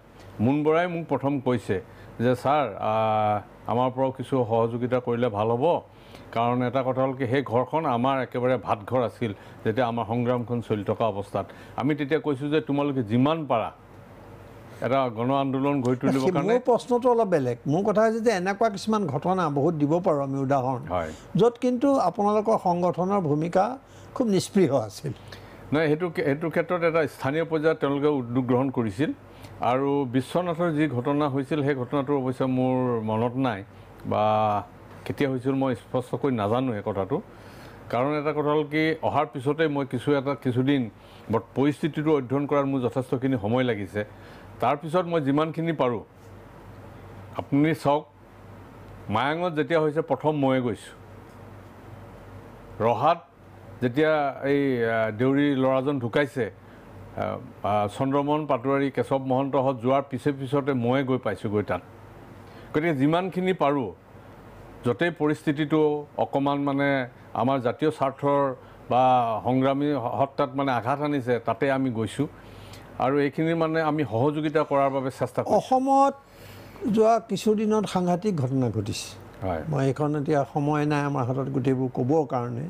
মুন বৰাই মোক প্ৰথম কৈছে যে ছাৰ আমাৰ পৰাও কিছু সহযোগিতা কৰিলে ভাল হ'ব কাৰণ এটা কথা হ'ল কি সেই ঘৰখন আমাৰ একেবাৰে ভাত ঘৰ আছিল যেতিয়া আমাৰ সংগ্ৰামখন চলি থকা অৱস্থাত আমি তেতিয়া কৈছোঁ যে তোমালোকে যিমান পাৰা এটা গণ আন্দোলন গঢ়ি তুলিব কাৰণে মোৰ প্ৰশ্নটো অলপ বেলেগ মোৰ কথা হৈছে যে এনেকুৱা কিছুমান ঘটনা বহুত দিব পাৰোঁ আমি উদাহৰণ হয় য'ত কিন্তু আপোনালোকৰ সংগঠনৰ ভূমিকা খুব নিষ্প্ৰিয় আছিল নাই সেইটো সেইটো ক্ষেত্ৰত এটা স্থানীয় পৰ্যায়ত তেওঁলোকে উদ্যোগ গ্ৰহণ কৰিছিল আৰু বিশ্বনাথৰ যি ঘটনা হৈছিল সেই ঘটনাটো অৱশ্যে মোৰ মনত নাই বা কেতিয়া হৈছিল মই স্পষ্টকৈ নাজানো সেই কথাটো কাৰণ এটা কথা হ'ল কি অহাৰ পিছতে মই কিছু এটা কিছুদিন পৰিস্থিতিটো অধ্যয়ন কৰাত মোৰ যথেষ্টখিনি সময় লাগিছে তাৰপিছত মই যিমানখিনি পাৰোঁ আপুনি চাওক মায়াঙত যেতিয়া হৈছে প্ৰথম ময়ে গৈছোঁ ৰহাত যেতিয়া এই দেউৰীৰ ল'ৰাজন ঢুকাইছে চন্দ্ৰমোহন পাটোৱাৰী কেশৱ মহন্তহঁত যোৱাৰ পিছে পিছতে ময়ে গৈ পাইছোঁগৈ তাত গতিকে যিমানখিনি পাৰোঁ য'তেই পৰিস্থিতিটো অকণমান মানে আমাৰ জাতীয় স্বাৰ্থৰ বা সংগ্ৰামী সত্তাত মানে আঘাত আনিছে তাতে আমি গৈছোঁ আৰু এইখিনি মানে আমি সহযোগিতা কৰাৰ বাবে চেষ্টা কৰোঁ অসমত যোৱা কিছুদিনত সাংঘাতিক ঘটনা ঘটিছে হয় মই এইখন এতিয়া সময় নাই আমাৰ হাতত গোটেইবোৰ ক'বৰ কাৰণে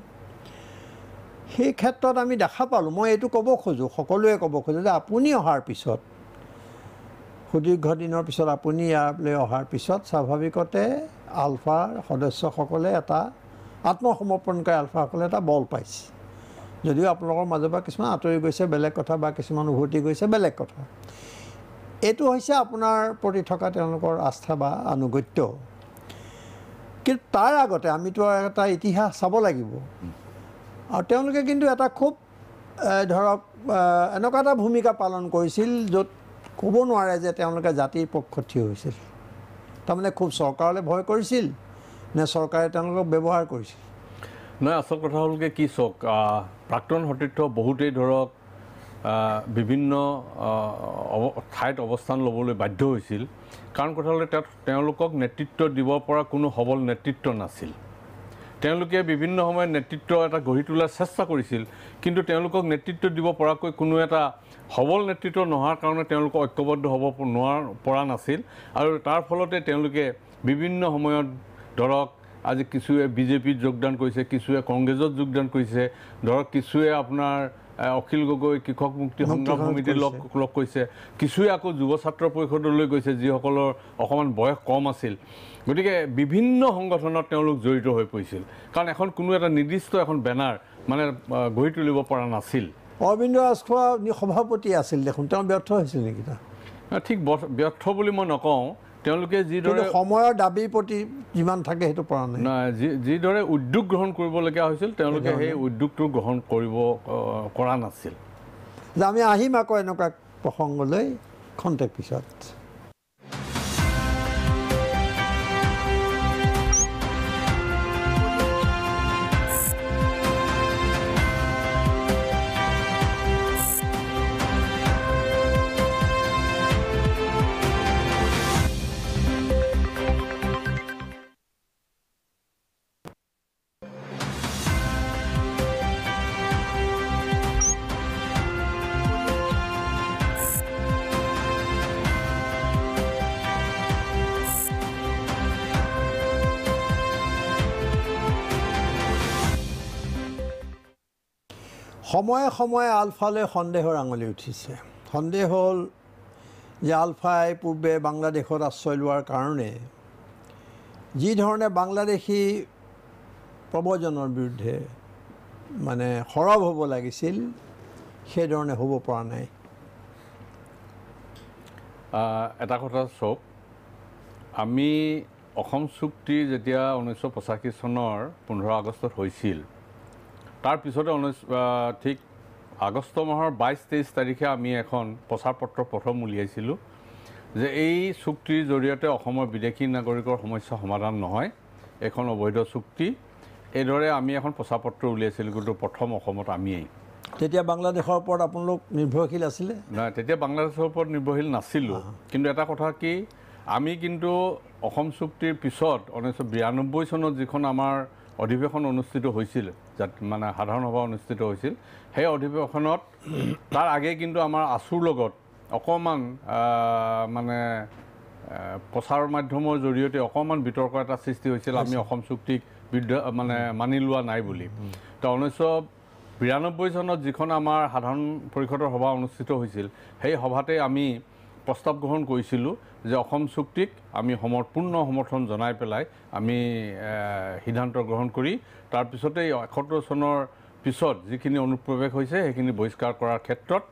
সেই ক্ষেত্ৰত আমি দেখা পালোঁ মই এইটো ক'ব খোজোঁ সকলোৱে ক'ব খোজোঁ যে আপুনি অহাৰ পিছত সুদীৰ্ঘ দিনৰ পিছত আপুনি ইয়ালৈ অহাৰ পিছত স্বাভাৱিকতে আলফাৰ সদস্যসকলে এটা আত্মসমৰ্পণকাৰী আলফাসকলে এটা বল পাইছে যদিও আপোনালোকৰ মাজৰ পৰা কিছুমান আঁতৰি গৈছে বেলেগ কথা বা কিছুমান উভতি গৈছে বেলেগ কথা এইটো হৈছে আপোনাৰ প্ৰতি থকা তেওঁলোকৰ আস্থা বা আনুগত্য কিন্তু তাৰ আগতে আমিতো এটা ইতিহাস চাব লাগিব আৰু তেওঁলোকে কিন্তু এটা খুব ধৰক এনেকুৱা এটা ভূমিকা পালন কৰিছিল য'ত ক'ব নোৱাৰে যে তেওঁলোকে জাতিৰ পক্ষত থিয় হৈছিল তাৰমানে খুব চৰকাৰলৈ ভয় কৰিছিল নে চৰকাৰে তেওঁলোকক ব্যৱহাৰ কৰিছিল নহয় আচল কথা হ'লগৈ কি চাওক প্ৰাক্তন সতীৰ্থ বহুতেই ধৰক বিভিন্ন ঠাইত অৱস্থান ল'বলৈ বাধ্য হৈছিল কাৰণ কথা হ'ল তেওঁলোকক নেতৃত্ব দিব পৰা কোনো সবল নেতৃত্ব নাছিল তেওঁলোকে বিভিন্ন সময়ত নেতৃত্ব এটা গঢ়ি তোলাৰ চেষ্টা কৰিছিল কিন্তু তেওঁলোকক নেতৃত্ব দিব পৰাকৈ কোনো এটা সবল নেতৃত্ব নোহোৱাৰ কাৰণে তেওঁলোকে ঐক্যবদ্ধ হ'ব নোৱাৰ পৰা নাছিল আৰু তাৰ ফলতে তেওঁলোকে বিভিন্ন সময়ত ধৰক আজি কিছুৱে বিজেপিত যোগদান কৰিছে কিছুৱে কংগ্ৰেছত যোগদান কৰিছে ধৰক কিছুৱে আপোনাৰ অখিল গগৈ কৃষক মুক্তি সংগ্ৰাম সমিতি লগ লগ কৈছে কিছুৱে আকৌ যুৱ ছাত্ৰ পৰিষদলৈ গৈছে যিসকলৰ অকণমান বয়স কম আছিল গতিকে বিভিন্ন সংগঠনত তেওঁলোক জড়িত হৈ পৰিছিল কাৰণ এখন কোনো এটা নিৰ্দিষ্ট এখন বেনাৰ মানে গঢ়ি তুলিব পৰা নাছিল অৰবিন্দ ৰাজখোৱা সভাপতি আছিল দেখোন তেওঁ ব্যৰ্থ হৈছিল নেকি ঠিক ব্যৰ্থ বুলি মই নকওঁ তেওঁলোকে যিদৰে সময়ৰ দাবীৰ প্ৰতি যিমান থাকে সেইটো পৰা নাই নাই যিদৰে উদ্যোগ গ্ৰহণ কৰিবলগীয়া হৈছিল তেওঁলোকে সেই উদ্যোগটো গ্ৰহণ কৰিব কৰা নাছিল যে আমি আহিম আকৌ এনেকুৱা প্ৰসংগলৈ খন্তেক পিছত সময়ে সময়ে আলফালৈ সন্দেহৰ আঙুলি উঠিছে সন্দেহ হ'ল যে আলফাই পূৰ্বে বাংলাদেশত আশ্ৰয় লোৱাৰ কাৰণে যিধৰণে বাংলাদেশী প্ৰব্ৰজনৰ বিৰুদ্ধে মানে সৰব হ'ব লাগিছিল সেইধৰণে হ'ব পৰা নাই এটা কথা চাওক আমি অসম চুক্তি যেতিয়া ঊনৈছশ পঁচাশী চনৰ পোন্ধৰ আগষ্টত হৈছিল তাৰ পিছতে ঊনৈছ ঠিক আগষ্ট মাহৰ বাইছ তেইছ তাৰিখে আমি এখন প্ৰচাৰ পত্ৰ প্ৰথম উলিয়াইছিলোঁ যে এই চুক্তিৰ জৰিয়তে অসমৰ বিদেশী নাগৰিকৰ সমস্যা সমাধান নহয় এখন অবৈধ চুক্তি এইদৰে আমি এখন প্ৰচাৰ পত্ৰ উলিয়াইছিলোঁ কিন্তু প্ৰথম অসমত আমিয়েই তেতিয়া বাংলাদেশৰ ওপৰত আপোনালোক নিৰ্ভৰশীল আছিলে নাই তেতিয়া বাংলাদেশৰ ওপৰত নিৰ্ভৰশীল নাছিলোঁ কিন্তু এটা কথা কি আমি কিন্তু অসম চুক্তিৰ পিছত ঊনৈছশ বিৰানব্বৈ চনত যিখন আমাৰ অধিৱেশন অনুষ্ঠিত হৈছিল যাত মানে সাধাৰণ সভা অনুষ্ঠিত হৈছিল সেই অধিৱেশনত তাৰ আগেয়ে কিন্তু আমাৰ আছুৰ লগত অকণমান মানে প্ৰচাৰ মাধ্যমৰ জৰিয়তে অকণমান বিতৰ্ক এটা সৃষ্টি হৈছিল আমি অসম চুক্তিক বিদ্য মানে মানি লোৱা নাই বুলি তো ঊনৈছশ বিৰান্নব্বৈ চনত যিখন আমাৰ সাধাৰণ পৰিষদৰ সভা অনুষ্ঠিত হৈছিল সেই সভাতে আমি প্ৰস্তাৱ গ্ৰহণ কৰিছিলোঁ যে অসম চুক্তিক আমি সমৰ্পূৰ্ণ সমৰ্থন জনাই পেলাই আমি সিদ্ধান্ত গ্ৰহণ কৰি তাৰপিছতে এসত্তৰ চনৰ পিছত যিখিনি অনুপ্ৰৱেশ হৈছে সেইখিনি বহিষ্কাৰ কৰাৰ ক্ষেত্ৰত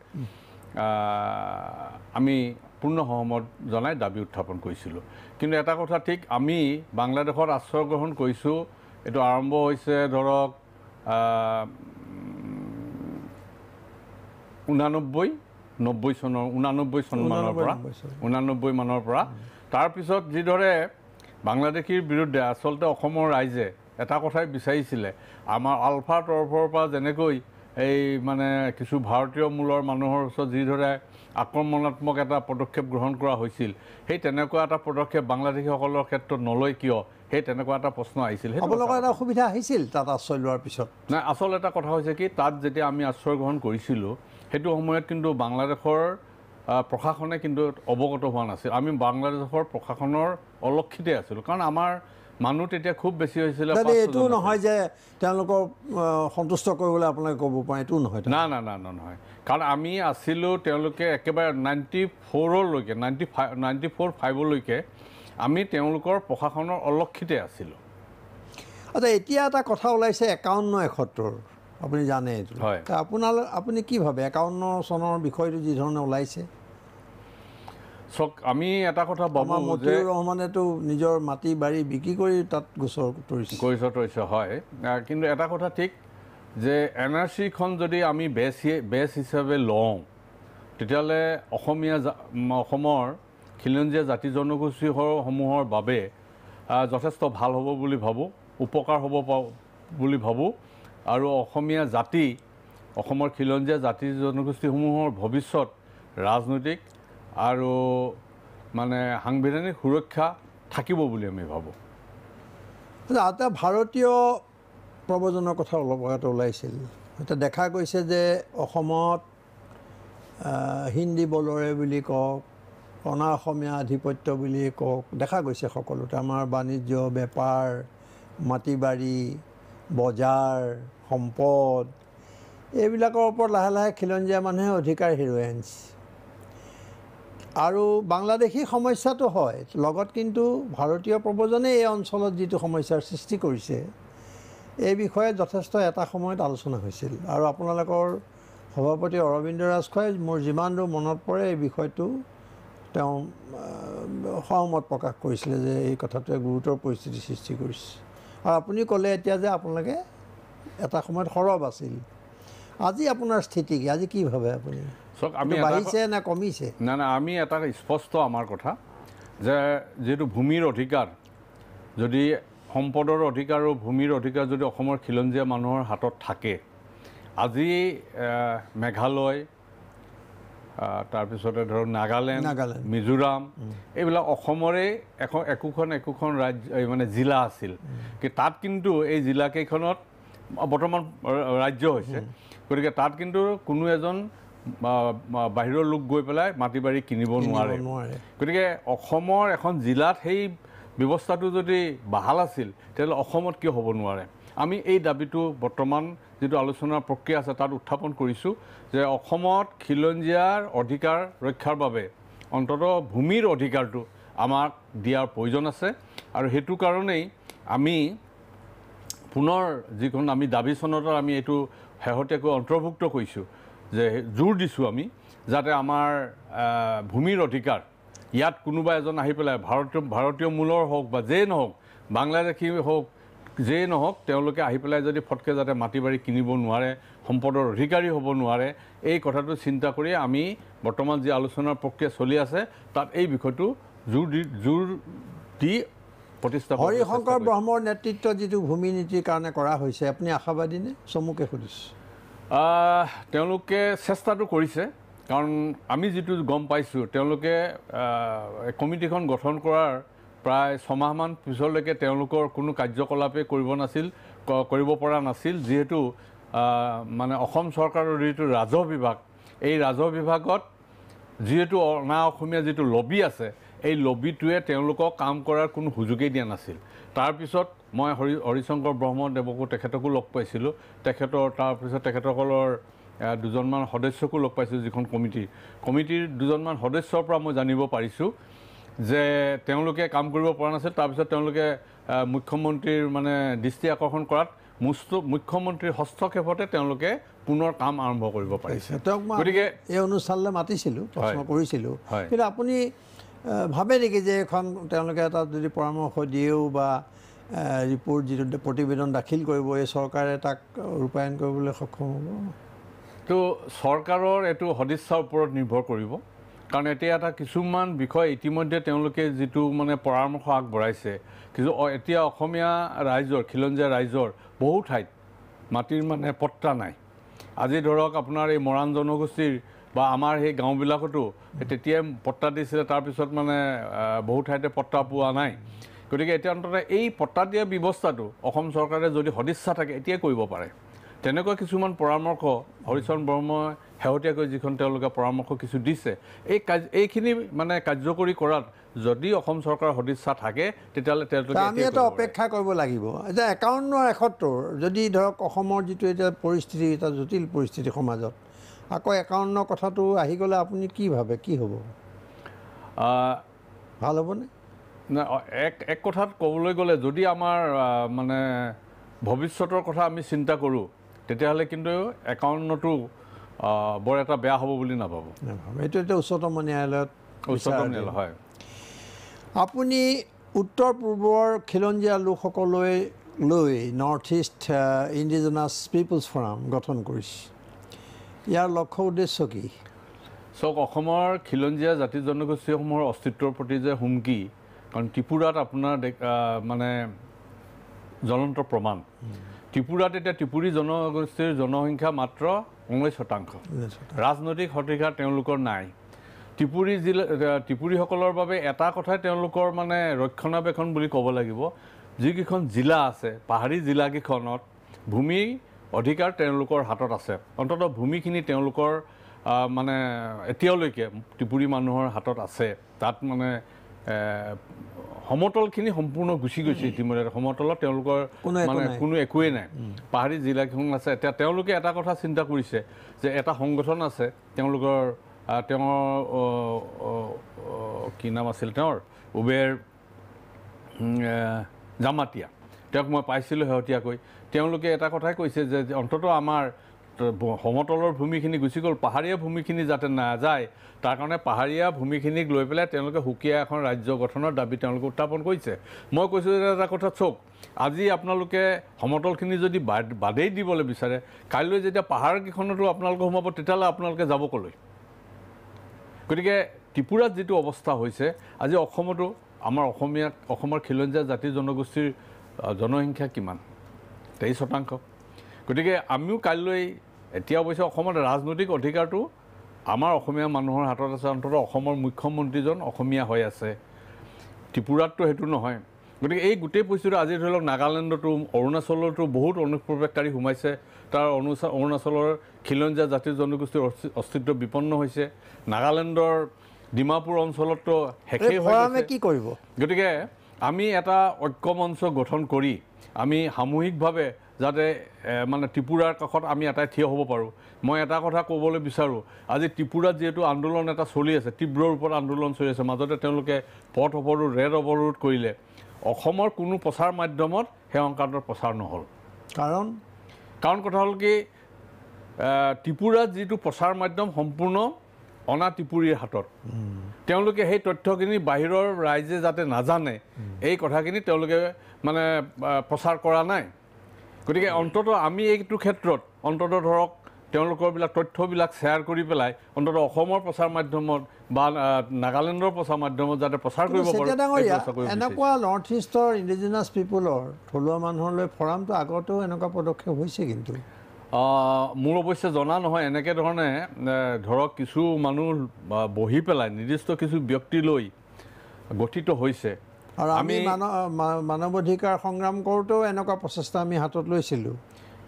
আমি পূৰ্ণ সহমত জনাই দাবী উত্থাপন কৰিছিলোঁ কিন্তু এটা কথা ঠিক আমি বাংলাদেশত আশ্ৰয় গ্ৰহণ কৰিছোঁ এইটো আৰম্ভ হৈছে ধৰক ঊনানব্বৈ নব্বৈ চনৰ ঊনানব্বৈ চনমানৰ পৰা ঊনানব্বৈ মানৰ পৰা তাৰপিছত যিদৰে বাংলাদেশীৰ বিৰুদ্ধে আচলতে অসমৰ ৰাইজে এটা কথাই বিচাৰিছিলে আমাৰ আলফাৰ তৰফৰ পৰা যেনেকৈ এই মানে কিছু ভাৰতীয় মূলৰ মানুহৰ ওচৰত যিদৰে আক্ৰমণাত্মক এটা পদক্ষেপ গ্ৰহণ কৰা হৈছিল সেই তেনেকুৱা এটা পদক্ষেপ বাংলাদেশীসকলৰ ক্ষেত্ৰত নলয় কিয় সেই তেনেকুৱা এটা প্ৰশ্ন আহিছিল সেই অসুবিধা আহিছিল তাত আশ্ৰয় লোৱাৰ পিছত নাই আচল এটা কথা হৈছে কি তাত যেতিয়া আমি আশ্ৰয় গ্ৰহণ কৰিছিলোঁ সেইটো সময়ত কিন্তু বাংলাদেশৰ প্ৰশাসনে কিন্তু অৱগত হোৱা নাছিল আমি বাংলাদেশৰ প্ৰশাসনৰ অলক্ষিতে আছিলোঁ কাৰণ আমাৰ মানুহ তেতিয়া খুব বেছি হৈছিলে এইটো নহয় যে তেওঁলোকক সন্তুষ্ট কৰিবলৈ আপোনালোকে ক'ব পাৰে এইটো নহয় না না না নহয় কাৰণ আমি আছিলোঁ তেওঁলোকে একেবাৰে নাইণ্টি ফ'ৰলৈকে নাইণ্টি ফাইভ নাইণ্টি ফ'ৰ ফাইভলৈকে আমি তেওঁলোকৰ প্ৰশাসনৰ অলক্ষিতে আছিলোঁ আচ্ছা এতিয়া এটা কথা ওলাইছে একাৱন্ন এসত্তৰ আপুনি জানে এইটো হয় আপোনালোক আপুনি কি ভাবে একাৱন্ন চনৰ বিষয়টো যিধৰণে ওলাইছে চক আমি এটা কথা ভাবোঁ মতি ৰহমানেতো নিজৰ মাটি বাৰী বিক্ৰী কৰি তাত গোচৰ তৰিছে গোচৰ তৰিছে হয় কিন্তু এটা কথা ঠিক যে এন আৰ চিখন যদি আমি বেছ বেচ হিচাপে লওঁ তেতিয়াহ'লে অসমীয়া অসমৰ খিলঞ্জীয়া জাতি জনগোষ্ঠীসমূহৰ বাবে যথেষ্ট ভাল হ'ব বুলি ভাবোঁ উপকাৰ হ'ব পাওঁ বুলি ভাবোঁ আৰু অসমীয়া জাতি অসমৰ খিলঞ্জীয়া জাতি জনগোষ্ঠীসমূহৰ ভৱিষ্যত ৰাজনৈতিক আৰু মানে সাংবিধানিক সুৰক্ষা থাকিব বুলি আমি ভাবোঁ এটা ভাৰতীয় প্ৰৱজনৰ কথা অলপ আগতে ওলাইছিল এতিয়া দেখা গৈছে যে অসমত হিন্দী বলৰে বুলি কওক অনা অসমীয়া আধিপত্য বুলি কওক দেখা গৈছে সকলোতে আমাৰ বাণিজ্য বেপাৰ মাটি বাৰী বজাৰ সম্পদ এইবিলাকৰ ওপৰত লাহে লাহে খিলঞ্জীয়া মানুহে অধিকাৰ হেৰুৱাই আনিছে আৰু বাংলাদেশী সমস্যাটো হয় লগত কিন্তু ভাৰতীয় প্ৰব্ৰজনে এই অঞ্চলত যিটো সমস্যাৰ সৃষ্টি কৰিছে এই বিষয়ে যথেষ্ট এটা সময়ত আলোচনা হৈছিল আৰু আপোনালোকৰ সভাপতি অৰবিন্দ ৰাজখোৱাই মোৰ যিমান দূৰ মনত পৰে এই বিষয়টো তেওঁ সহমত প্ৰকাশ কৰিছিলে যে এই কথাটোৱে গুৰুতৰ পৰিস্থিতিৰ সৃষ্টি কৰিছে আৰু আপুনি ক'লে এতিয়া যে আপোনালোকে এটা সময়ত সৰব আছিল আজি আপোনাৰ স্থিতি কি আজি কি ভাবে আপুনি চাওক আমি বাঢ়িছে নে কমিছে নাই নাই আমি এটা স্পষ্ট আমাৰ কথা যে যিহেতু ভূমিৰ অধিকাৰ যদি সম্পদৰ অধিকাৰ আৰু ভূমিৰ অধিকাৰ যদি অসমৰ খিলঞ্জীয়া মানুহৰ হাতত থাকে আজি মেঘালয় তাৰপিছতে ধৰক নাগালেণ্ড নাগালেণ্ড মিজোৰাম এইবিলাক অসমৰে এখ একোখন একোখন ৰাজ্য মানে জিলা আছিল তাত কিন্তু এই জিলাকেইখনত বৰ্তমান ৰাজ্য হৈছে গতিকে তাত কিন্তু কোনো এজন বাহিৰৰ লোক গৈ পেলাই মাটি বাৰী কিনিব নোৱাৰে গতিকে অসমৰ এখন জিলাত সেই ব্যৱস্থাটো যদি বাহাল আছিল তেতিয়াহ'লে অসমত কিয় হ'ব নোৱাৰে আমি এই দাবীটো বৰ্তমান যিটো আলোচনাৰ প্ৰক্ৰিয়া আছে তাত উত্থাপন কৰিছোঁ যে অসমত খিলঞ্জীয়াৰ অধিকাৰ ৰক্ষাৰ বাবে অন্তত ভূমিৰ অধিকাৰটো আমাক দিয়াৰ প্ৰয়োজন আছে আৰু সেইটো কাৰণেই আমি পুনৰ যিখন আমি দাবী চনত আমি এইটো শেহতীয়াকৈ অন্তৰ্ভুক্ত কৰিছোঁ যে জোৰ দিছোঁ আমি যাতে আমাৰ ভূমিৰ অধিকাৰ ইয়াত কোনোবা এজন আহি পেলাই ভাৰতীয় ভাৰতীয় মূলৰ হওক বা যেই নহওক বাংলাদেশী হওক যেয়ে নহওক তেওঁলোকে আহি পেলাই যদি ফটকে যাতে মাটি বাৰী কিনিব নোৱাৰে সম্পদৰ অধিকাৰী হ'ব নোৱাৰে এই কথাটো চিন্তা কৰি আমি বৰ্তমান যি আলোচনাৰ প্ৰক্ৰিয়া চলি আছে তাত এই বিষয়টো জোৰ দি জোৰ দি প্ৰতিষ্ঠা হৰিশংকৰ ব্ৰহ্মৰ নেতৃত্বত যিটো ভূমি নীতিৰ কাৰণে কৰা হৈছে আপুনি আশাবাদী নে চমুকে সুধিছোঁ তেওঁলোকে চেষ্টাটো কৰিছে কাৰণ আমি যিটো গম পাইছোঁ তেওঁলোকে কমিটিখন গঠন কৰাৰ প্ৰায় ছমাহমান পিছলৈকে তেওঁলোকৰ কোনো কাৰ্যকলাপেই কৰিব নাছিল কৰিব পৰা নাছিল যিহেতু মানে অসম চৰকাৰৰ যিটো ৰাজহ বিভাগ এই ৰাজহ বিভাগত যিহেতু অনা অসমীয়া যিটো লবি আছে এই লবিটোৱে তেওঁলোকক কাম কৰাৰ কোনো সুযোগেই দিয়া নাছিল তাৰপিছত মই হৰি হৰিশংকৰ ব্ৰহ্মদেৱকো তেখেতকো লগ পাইছিলোঁ তেখেতৰ তাৰপিছত তেখেতসকলৰ দুজনমান সদস্যকো লগ পাইছোঁ যিখন কমিটি কমিটিৰ দুজনমান সদস্যৰ পৰা মই জানিব পাৰিছোঁ যে তেওঁলোকে কাম কৰিব পৰা নাছিল তাৰপিছত তেওঁলোকে মুখ্যমন্ত্ৰীৰ মানে দৃষ্টি আকৰ্ষণ কৰাত মুস্ত মুখ্যমন্ত্ৰীৰ হস্তক্ষেপতে তেওঁলোকে পুনৰ কাম আৰম্ভ কৰিব পাৰিছে তেওঁক মই গতিকে এই অনুষ্ঠানলৈ মাতিছিলোঁ প্ৰশ্ন কৰিছিলোঁ কিন্তু আপুনি ভাবে নেকি যে এখন তেওঁলোকে এটা যদি পৰামৰ্শ দিয়েও বা ৰিপৰ্ট যিটো প্ৰতিবেদন দাখিল কৰিব এই চৰকাৰে তাক ৰূপায়ণ কৰিবলৈ সক্ষম হ'ব ত' চৰকাৰৰ এইটো সদিচ্ছাৰ ওপৰত নিৰ্ভৰ কৰিব কাৰণ এতিয়া এটা কিছুমান বিষয় ইতিমধ্যে তেওঁলোকে যিটো মানে পৰামৰ্শ আগবঢ়াইছে কিন্তু এতিয়া অসমীয়া ৰাইজৰ খিলঞ্জীয়া ৰাইজৰ বহু ঠাইত মাটিৰ মানে পট্টা নাই আজি ধৰক আপোনাৰ এই মৰাণ জনগোষ্ঠীৰ বা আমাৰ সেই গাঁওবিলাকতো তেতিয়াই পট্টা দিছিলে তাৰপিছত মানে বহু ঠাইতে পট্টা পোৱা নাই গতিকে এতিয়া অন্ততঃ এই পত্ৰা দিয়া ব্যৱস্থাটো অসম চৰকাৰে যদি সদিচ্ছা থাকে এতিয়াই কৰিব পাৰে তেনেকুৱা কিছুমান পৰামৰ্শ হৰিচৰণ বৰ্মই শেহতীয়াকৈ যিখন তেওঁলোকে পৰামৰ্শ কিছু দিছে এই কাজ এইখিনি মানে কাৰ্যকৰী কৰাত যদি অসম চৰকাৰৰ সদিচ্ছা থাকে তেতিয়াহ'লে তেওঁলোকে আমি এটা অপেক্ষা কৰিব লাগিব এতিয়া একাৱন্ন এসত্তৰ যদি ধৰক অসমৰ যিটো এতিয়া পৰিস্থিতি এটা জটিল পৰিস্থিতি সমাজত আকৌ একাৱন্ন কথাটো আহি গ'লে আপুনি কি ভাবে কি হ'ব ভাল হ'বনে নাই এক এক কথাত ক'বলৈ গ'লে যদি আমাৰ মানে ভৱিষ্যতৰ কথা আমি চিন্তা কৰোঁ তেতিয়াহ'লে কিন্তু একাৱন্নটো বৰ এটা বেয়া হ'ব বুলি নাভাবোঁ এইটো এতিয়া উচ্চতম ন্যায়ালয়ত উচ্চতম ন্যায়ালয় হয় আপুনি উত্তৰ পূবৰ খিলঞ্জীয়া লোকসকললৈ লৈ North East Indigenous Peoples Forum গঠন কৰিছে ইয়াৰ লক্ষ্য উদ্দেশ্য কি চাওক অসমৰ খিলঞ্জীয়া জাতি জনগোষ্ঠীসমূহৰ অস্তিত্বৰ প্ৰতি যে হুমকি কাৰণ ত্ৰিপুৰাত আপোনাৰ মানে জ্বলন্ত প্ৰমাণ ত্ৰিপুৰাত এতিয়া ত্ৰিপুৰী জনগোষ্ঠীৰ জনসংখ্যা মাত্ৰ ঊনৈছ শতাংশ ৰাজনৈতিক সত্ৰিকা তেওঁলোকৰ নাই ত্ৰিপুৰী জিলা ত্ৰিপুৰীসকলৰ বাবে এটা কথাই তেওঁলোকৰ মানে ৰক্ষণাবেক্ষণ বুলি ক'ব লাগিব যিকেইখন জিলা আছে পাহাৰী জিলাকেইখনত ভূমি অধিকাৰ তেওঁলোকৰ হাতত আছে অন্ততঃ ভূমিখিনি তেওঁলোকৰ মানে এতিয়ালৈকে ত্ৰিপুৰী মানুহৰ হাতত আছে তাত মানে সমতলখিনি সম্পূৰ্ণ গুচি গৈছে ইতিমধ্যে সমতলত তেওঁলোকৰ মানে কোনো একোৱে নাই পাহাৰী জিলা জিলাকেইখন আছে এতিয়া তেওঁলোকে এটা কথা চিন্তা কৰিছে যে এটা সংগঠন আছে তেওঁলোকৰ তেওঁৰ কি নাম আছিল তেওঁৰ উবেৰ জামাতিয়া তেওঁক মই পাইছিলোঁ শেহতীয়াকৈ তেওঁলোকে এটা কথাই কৈছে যে অন্ততঃ আমাৰ সমতলৰ ভূমিখিনি গুচি গ'ল পাহাৰীয়া ভূমিখিনি যাতে নাযায় তাৰ কাৰণে পাহাৰীয়া ভূমিখিনিক লৈ পেলাই তেওঁলোকে সুকীয়া এখন ৰাজ্য গঠনৰ দাবী তেওঁলোকে উত্থাপন কৰিছে মই কৈছোঁ যে এটা কথা চাওক আজি আপোনালোকে সমতলখিনি যদি বাদেই দিবলৈ বিচাৰে কাইলৈ যেতিয়া পাহাৰকেইখনতো আপোনালোকে সোমাব তেতিয়াহ'লে আপোনালোকে যাব ক'লৈ গতিকে ত্ৰিপুৰাত যিটো অৱস্থা হৈছে আজি অসমতো আমাৰ অসমীয়া অসমৰ খিলঞ্জীয়া জাতি জনগোষ্ঠীৰ জনসংখ্যা কিমান তেইছ শতাংশ গতিকে আমিও কাইলৈ এতিয়া অৱশ্যে অসমত ৰাজনৈতিক অধিকাৰটো আমাৰ অসমীয়া মানুহৰ হাতত আছে অন্ততঃ অসমৰ মুখ্যমন্ত্ৰীজন অসমীয়া হৈ আছে ত্ৰিপুৰাততো সেইটো নহয় গতিকে এই গোটেই পৰিস্থিতি আজি ধৰি লওক নাগালেণ্ডতো অৰুণাচলতো বহুত অনুপ্ৰৱেশকাৰী সোমাইছে তাৰ অনুচা অৰুণাচলৰ খিলঞ্জীয়া জাতি জনগোষ্ঠীৰ অস্তিত্ব বিপন্ন হৈছে নাগালেণ্ডৰ ডিমাপুৰ অঞ্চলততো শেষেই হয় কি কৰিব গতিকে আমি এটা ঐক্য মঞ্চ গঠন কৰি আমি সামূহিকভাৱে যাতে মানে ত্ৰিপুৰাৰ কাষত আমি এটাই থিয় হ'ব পাৰোঁ মই এটা কথা ক'বলৈ বিচাৰোঁ আজি ত্ৰিপুৰাত যিহেতু আন্দোলন এটা চলি আছে তীব্ৰ ৰূপত আন্দোলন চলি আছে মাজতে তেওঁলোকে পথ অৱৰোধ ৰেড অৱৰোধ কৰিলে অসমৰ কোনো প্ৰচাৰ মাধ্যমত সেই সংক্ৰান্তত প্ৰচাৰ নহ'ল কাৰণ কাৰণ কথা হ'ল কি ত্ৰিপুৰাত যিটো প্ৰচাৰ মাধ্যম সম্পূৰ্ণ অনা ত্ৰিপুৰীৰ হাতত তেওঁলোকে সেই তথ্যখিনি বাহিৰৰ ৰাইজে যাতে নাজানে এই কথাখিনি তেওঁলোকে মানে প্ৰচাৰ কৰা নাই গতিকে অন্ততঃ আমি এইটো ক্ষেত্ৰত অন্ততঃ ধৰক তেওঁলোকৰবিলাক তথ্যবিলাক শ্বেয়াৰ কৰি পেলাই অন্ততঃ অসমৰ প্ৰচাৰ মাধ্যমত বা নাগালেণ্ডৰ প্ৰচাৰ মাধ্যমত যাতে প্ৰচাৰ কৰিব পাৰে এনেকুৱা নৰ্থ ইষ্টৰ ইণ্ডিজিনাছ পিপুলৰ থলুৱা মানুহলৈ ফৰামটো আগতেও এনেকুৱা পদক্ষেপ হৈছে কিন্তু মোৰ অৱশ্যে জনা নহয় এনেকৈ ধৰণে ধৰক কিছু মানুহ বহি পেলাই নিৰ্দিষ্ট কিছু ব্যক্তি লৈ গঠিত হৈছে আৰু আমি মানৱ মানৱ অধিকাৰ সংগ্ৰাম কৰোঁতেও এনেকুৱা প্ৰচেষ্টা আমি হাতত লৈছিলোঁ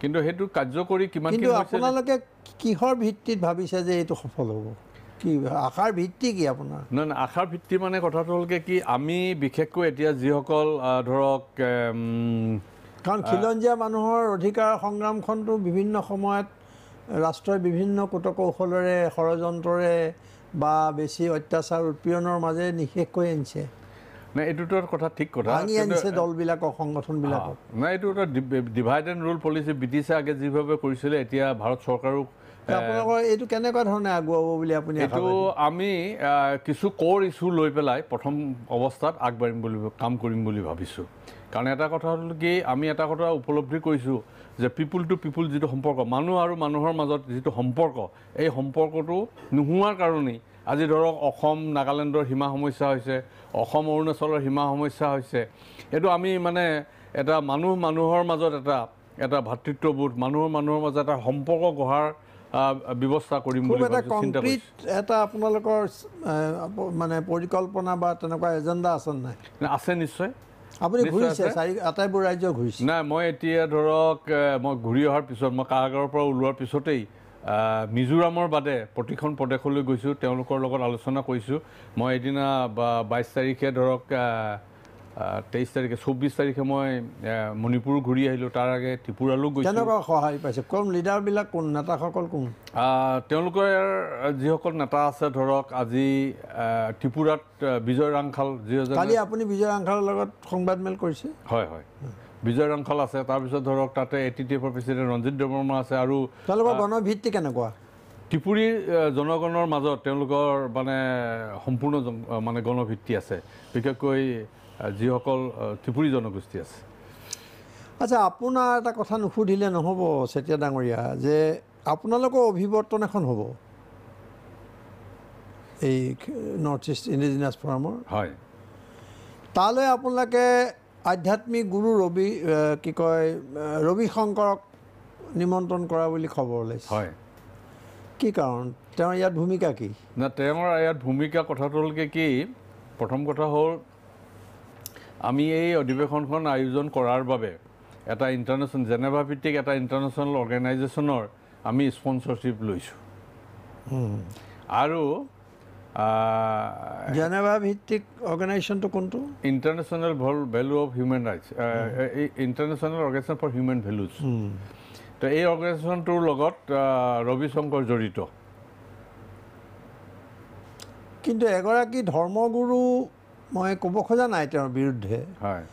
কিন্তু সেইটো কাৰ্যকৰী কিমান কিন্তু আপোনালোকে কিহৰ ভিত্তিত ভাবিছে যে এইটো সফল হ'ব কি আশাৰ ভিত্তি কি আপোনাৰ নহয় আশাৰ ভিত্তি মানে কথাটো হ'ল কি আমি বিশেষকৈ এতিয়া যিসকল ধৰক কাৰণ খিলঞ্জীয়া মানুহৰ অধিকাৰ সংগ্ৰামখনতো বিভিন্ন সময়ত ৰাষ্ট্ৰই বিভিন্ন কূটকৌশলেৰে ষড়যন্ত্ৰৰে বা বেছি অত্যাচাৰ উৎপীড়নৰ মাজেৰে নিশেষকৈ আনিছে নাই এইটোতো কথা ঠিক কথা ভাঙি আনিছে দলবিলাকক সংগঠনবিলাকক নাই এইটো এটা ডিভাইড এণ্ড ৰুল পলিচি ব্ৰিটিছে আগে যিভাৱে কৰিছিলে এতিয়া ভাৰত চৰকাৰো এইটো কেনেকুৱা ধৰণে আগুৱাব বুলি আপুনি এইটো আমি কিছু কৰ ইছ্যু লৈ পেলাই প্ৰথম অৱস্থাত আগবাঢ়িম বুলি কাম কৰিম বুলি ভাবিছোঁ কাৰণ এটা কথা হ'ল কি আমি এটা কথা উপলব্ধি কৰিছোঁ যে পিপুল টু পিপুল যিটো সম্পৰ্ক মানুহ আৰু মানুহৰ মাজত যিটো সম্পৰ্ক এই সম্পৰ্কটো নোহোৱাৰ কাৰণেই আজি ধৰক অসম নাগালেণ্ডৰ সীমা সমস্যা হৈছে অসম অৰুণাচলৰ সীমা সমস্যা হৈছে এইটো আমি মানে এটা মানুহ মানুহৰ মাজত এটা এটা ভাতৃত্ববোধ মানুহৰ মানুহৰ মাজত এটা সম্পৰ্ক গঢ়াৰ ব্যৱস্থা কৰিম বুলি এটা কমপ্লিট এটা আপোনালোকৰ মানে পৰিকল্পনা বা তেনেকুৱা এজেণ্ডা আছে নাই আছে নিশ্চয় আপুনি ঘূৰিছে চাৰি আটাইবোৰ ৰাজ্য ঘূৰিছে নাই মই এতিয়া ধৰক মই ঘূৰি অহাৰ পিছত মই কাৰাগাৰৰ পৰা ওলোৱাৰ পিছতেই মিজোৰামৰ বাদে প্ৰতিখন প্ৰদেশলৈ গৈছোঁ তেওঁলোকৰ লগত আলোচনা কৰিছোঁ মই এদিনা বাইছ তাৰিখে ধৰক তেইছ তাৰিখে চৌব্বিছ তাৰিখে মই মণিপুৰ ঘূৰি আহিলোঁ তাৰ আগে ত্ৰিপুৰালৈ গৈ কেনেকুৱা সহায় পাইছে কম লিডাৰবিলাক কোন নেতাসকল কোন তেওঁলোকৰ যিসকল নেতা আছে ধৰক আজি ত্ৰিপুৰাত বিজয় ৰাংখাল যিজন আপুনি বিজয় ৰাংখালৰ লগত সংবাদমেল কৰিছে হয় হয় বিজয় ৰংখল আছে তাৰপিছত ধৰক তাতে এ টি টি এফৰ প্ৰেচিডেণ্ট ৰঞ্জিত বৰ্মা আছে আৰু তেওঁলোকৰ বনভিত্তি কেনেকুৱা ত্ৰিপুৰীৰ জনগণৰ মাজত তেওঁলোকৰ মানে সম্পূৰ্ণ মানে গণভিত্তি আছে বিশেষকৈ যিসকল ত্ৰিপুৰী জনগোষ্ঠী আছে আচ্ছা আপোনাৰ এটা কথা নুসুধিলে নহ'ব চেতিয়া ডাঙৰীয়া যে আপোনালোকৰ অভিৱৰ্তন এখন হ'ব এই নৰ্থ ইষ্ট ইণ্ডিজিনাছ ফৰামৰ হয় তালৈ আপোনালোকে আধ্যাত্মিক গুৰু ৰবি কি কয় ৰবি শংকৰক নিমন্ত্ৰণ কৰা বুলি খবৰ ওলাইছে হয় কি কাৰণ তেওঁৰ ইয়াত ভূমিকা কি না তেওঁৰ ইয়াত ভূমিকা কথাটোলৈকে কি প্ৰথম কথা হ'ল আমি এই অধিৱেশনখন আয়োজন কৰাৰ বাবে এটা ইণ্টাৰনেশ্যনেল জেনেভা ভিত্তিক এটা ইণ্টাৰনেশ্যনেল অৰ্গেনাইজেশ্যনৰ আমি স্পনচৰশ্বিপ লৈছোঁ আৰু জেনেভা ভিত্তিক অৰ্গেনাইজেশ্যনটো কোনটো international value of human rights international organisation for human values তো এই অৰ্গেনাইজেশ্যনটোৰ লগত ৰবি শংকৰ জড়িত কিন্তু এগৰাকী ধৰ্মগুৰু মই ক'ব খোজা নাই তেওঁৰ বিৰুদ্ধে হয়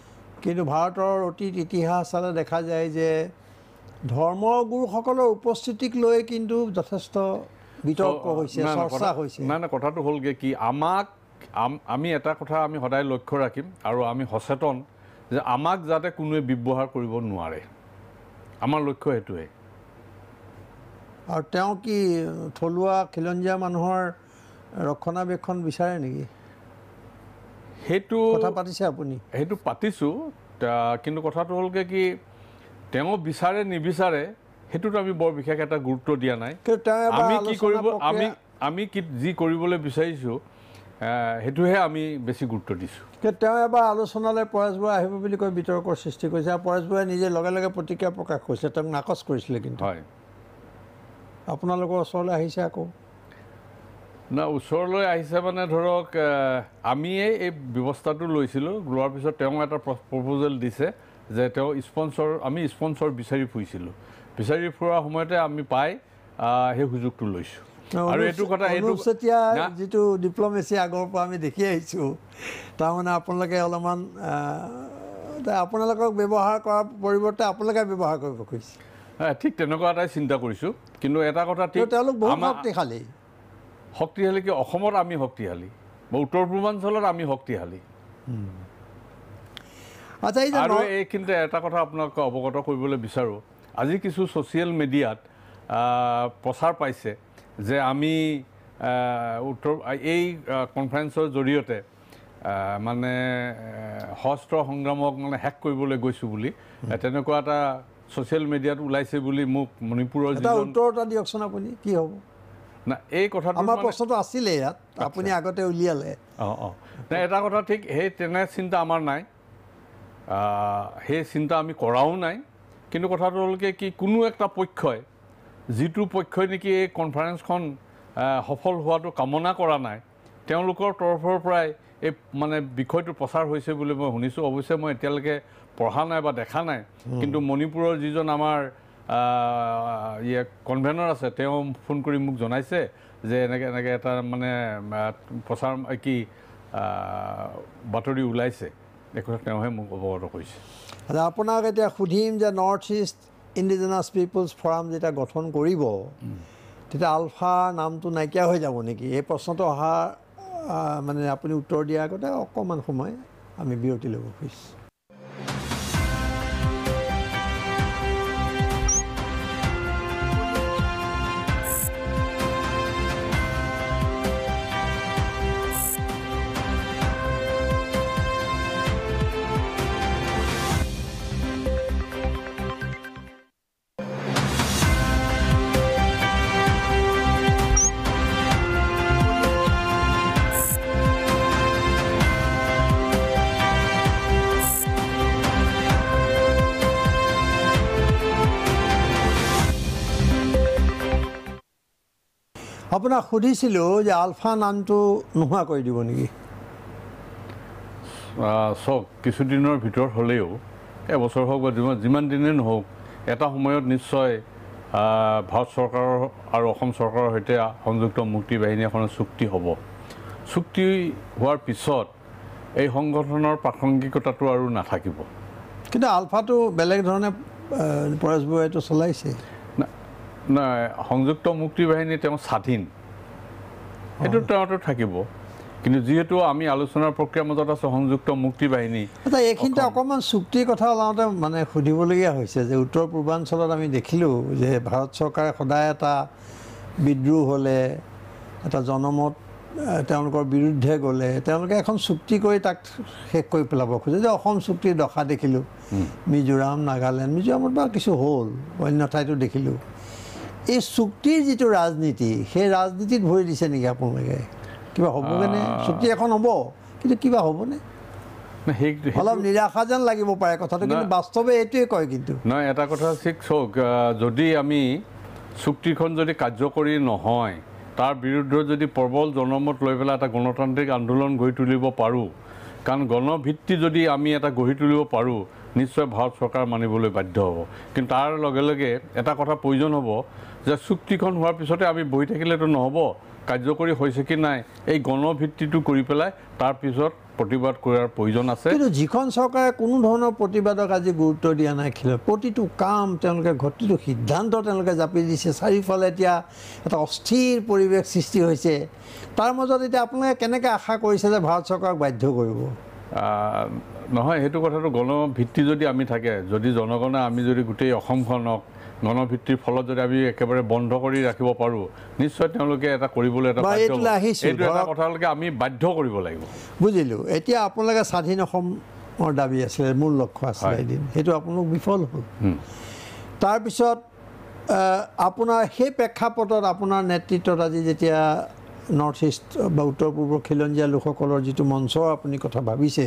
কিন্তু ভাৰতৰ অতীত ইতিহাস চালে দেখা যায় যে ধৰ্মগুৰুসকলৰ উপস্থিতিক লৈ কিন্তু যথেষ্ট বিতৰ্ক হৈছে চৰ্চা হৈছে নাই নাই কথাটো হ'লগৈ কি আমাক আমি এটা কথা আমি সদায় লক্ষ্য ৰাখিম আৰু আমি সচেতন যে আমাক যাতে কোনোৱে ব্যৱহাৰ কৰিব নোৱাৰে আমাৰ লক্ষ্য সেইটোৱে আৰু তেওঁ কি থলুৱা খিলঞ্জীয়া মানুহৰ ৰক্ষণাবেক্ষণ বিচাৰে নেকি সেইটো কথা পাতিছে আপুনি সেইটো পাতিছোঁ কিন্তু কথাটো হ'লগৈ কি তেওঁ বিচাৰে নিবিচাৰে সেইটোত আমি বৰ বিশেষ এটা গুৰুত্ব দিয়া নাই আমি কি কৰিব আমি আমি কি যি কৰিবলৈ বিচাৰিছোঁ সেইটোহে আমি বেছি গুৰুত্ব দিছোঁ তেওঁ এবাৰ আলোচনালৈ পৰেশ বৰুৱা আহিব বুলি কৈ বিতৰ্কৰ সৃষ্টি কৰিছে আৰু পৰেশ নিজে লগে লগে প্ৰতিক্ৰিয়া প্ৰকাশ কৰিছে তেওঁক নাকচ কৰিছিলে কিন্তু হয় আপোনালোকৰ ওচৰলৈ আহিছে আকৌ না ওচৰলৈ আহিছে মানে ধৰক আমিয়ে এই ব্যৱস্থাটো লৈছিলোঁ লোৱাৰ পিছত তেওঁ এটা প্ৰপ'জেল দিছে যে তেওঁ স্পনচৰ আমি স্পনচৰ বিচাৰি ফুৰিছিলোঁ বিচাৰি ফুৰাৰ সময়তে আমি পাই সেই সুযোগটো লৈছোঁ যিটো ডিপ্ল'মেচি আগৰ পৰা আমি দেখি আহিছোঁ তাৰমানে আপোনালোকে অলপমান আপোনালোকক ব্যৱহাৰ কৰাৰ পৰিৱৰ্তে আপোনালোকে ব্যৱহাৰ কৰিব খুজিছে ঠিক তেনেকুৱা এটাই চিন্তা কৰিছোঁ কিন্তু এটা কথা তেওঁলোক বহুত শক্তিশালী শক্তিশালী কি অসমত আমি শক্তিশালী বা উত্তৰ পূৰ্বাঞ্চলত আমি শক্তিশালী আচ্ছা এই এটা কথা আপোনালোকে অৱগত কৰিবলৈ বিচাৰোঁ আজি কিছু ছ'চিয়েল মিডিয়াত প্ৰচাৰ পাইছে যে আমি উত্তৰ এই কনফাৰেন্সৰ জৰিয়তে মানে শস্ত্ৰ সংগ্ৰামক মানে শেষ কৰিবলৈ গৈছোঁ বুলি তেনেকুৱা এটা ছ'চিয়েল মিডিয়াত ওলাইছে বুলি মোক মণিপুৰৰ এটা উত্তৰ এটা দিয়কচোন আপুনি কি হ'ব না এই কথাটো আমাৰ প্ৰশ্নটো আছিলে ইয়াত আপুনি আগতে উলিয়ালে অঁ অঁ এটা কথা ঠিক সেই তেনে চিন্তা আমাৰ নাই সেই চিন্তা আমি কৰাও নাই কিন্তু কথাটো হ'ল কি কোনো এটা পক্ষই যিটো পক্ষই নেকি এই কনফাৰেন্সখন সফল হোৱাটো কামনা কৰা নাই তেওঁলোকৰ তৰফৰ পৰাই এই মানে বিষয়টো প্ৰচাৰ হৈছে বুলি মই শুনিছোঁ অৱশ্যে মই এতিয়ালৈকে পঢ়া নাই বা দেখা নাই কিন্তু মণিপুৰৰ যিজন আমাৰ ইয়ে কনভেনৰ আছে তেওঁ ফোন কৰি মোক জনাইছে যে এনেকৈ এনেকৈ এটা মানে প্ৰচাৰ কি বাতৰি ওলাইছে দেখোঁ তেওঁহে মোক অৱগত কৰিছে আচ্ছা আপোনাক এতিয়া সুধিম যে North East Indigenous Peoples Forum যেতিয়া গঠন কৰিব তেতিয়া আলফা নামটো নাইকিয়া হৈ যাব নেকি এই প্ৰশ্নটো অহা মানে আপুনি উত্তৰ দিয়াৰ আগতে অকণমান সময় আমি বিৰতি ল'ব খুজিছোঁ আপোনাক সুধিছিলোঁ যে আলফা নামটো নোহোৱা কৰি দিব নেকি চাওক কিছুদিনৰ ভিতৰত হ'লেও এবছৰ হওক বা যিমান যিমান দিনেই নহওক এটা সময়ত নিশ্চয় ভাৰত চৰকাৰৰ আৰু অসম চৰকাৰৰ সৈতে সংযুক্ত মুক্তি বাহিনী এখনৰ চুক্তি হ'ব চুক্তি হোৱাৰ পিছত এই সংগঠনৰ প্ৰাসংগিকতাটো আৰু নাথাকিব কিন্তু আলফাটো বেলেগ ধৰণে পৰেশ বৰুৱাইটো চলাইছে নাই সংযুক্ত মুক্তি বাহিনী তেওঁ স্বাধীন সেইটো তেওঁতো থাকিব কিন্তু যিহেতু আমি আলোচনাৰ প্ৰক্ৰিয়াৰ মাজত আছোঁ সংযুক্ত মুক্তি বাহিনী আচ্ছা এইখিনিতে অকণমান চুক্তিৰ কথা ওলাওঁতে মানে সুধিবলগীয়া হৈছে যে উত্তৰ পূৰ্বাঞ্চলত আমি দেখিলোঁ যে ভাৰত চৰকাৰে সদায় এটা বিদ্ৰোহ হ'লে এটা জনমত তেওঁলোকৰ বিৰুদ্ধে গ'লে তেওঁলোকে এখন চুক্তি কৰি তাক শেষ কৰি পেলাব খোজে যে অসম চুক্তিৰ দশা দেখিলোঁ মিজোৰাম নাগালেণ্ড মিজোৰামত বাৰু কিছু হ'ল অন্য ঠাইতো দেখিলোঁ এই চুক্তিৰ যিটো ৰাজনীতি সেই ৰাজনীতিত ভৰি দিছে নেকি আপোনালোকে কিবা হ'বগৈনে চুক্তি এখন হ'ব কিন্তু কিবা হ'বনে অলপ যেন লাগিব এইটোৱে কয় কিন্তু নহয় এটা কথা ঠিক চাওক যদি আমি চুক্তিখন যদি কাৰ্যকৰী নহয় তাৰ বিৰুদ্ধে যদি প্ৰবল জনমত লৈ পেলাই এটা গণতান্ত্ৰিক আন্দোলন গঢ়ি তুলিব পাৰোঁ কাৰণ গণভিত্তি যদি আমি এটা গঢ়ি তুলিব পাৰোঁ নিশ্চয় ভাৰত চৰকাৰ মানিবলৈ বাধ্য হ'ব কিন্তু তাৰ লগে লগে এটা কথা প্ৰয়োজন হ'ব যে চুক্তিখন হোৱাৰ পিছতে আমি বহি থাকিলেতো নহ'ব কাৰ্যকৰী হৈছে কি নাই এই গণভিত্তিটো কৰি পেলাই তাৰপিছত প্ৰতিবাদ কৰাৰ প্ৰয়োজন আছে কিন্তু যিখন চৰকাৰে কোনো ধৰণৰ প্ৰতিবাদক আজি গুৰুত্ব দিয়া নাই খেল প্ৰতিটো কাম তেওঁলোকে প্ৰতিটো সিদ্ধান্ত তেওঁলোকে জাপি দিছে চাৰিওফালে এতিয়া এটা অস্থিৰ পৰিৱেশ সৃষ্টি হৈছে তাৰ মাজত এতিয়া আপোনালোকে কেনেকৈ আশা কৰিছে যে ভাৰত চৰকাৰক বাধ্য কৰিব নহয় সেইটো কথাটো গণভিত্তি যদি আমি থাকে যদি জনগণে আমি যদি গোটেই অসমখনক গণভিত্তিৰ ফলত যদি আমি একেবাৰে বন্ধ কৰি ৰাখিব পাৰোঁ নিশ্চয় তেওঁলোকে এটা কৰিবলৈ এটা আহিছে কথালৈকে আমি বাধ্য কৰিব লাগিব বুজিলোঁ এতিয়া আপোনালোকে স্বাধীন অসমৰ দাবী আছিলে মূল লক্ষ্য আছিলে এদিন সেইটো আপোনালোক বিফল হ'ল তাৰপিছত আপোনাৰ সেই প্ৰেক্ষাপটত আপোনাৰ নেতৃত্বত আজি যেতিয়া নৰ্থ ইষ্ট বা উত্তৰ পূৰ্বৰ খিলঞ্জীয়া লোকসকলৰ যিটো মঞ্চৰ আপুনি কথা ভাবিছে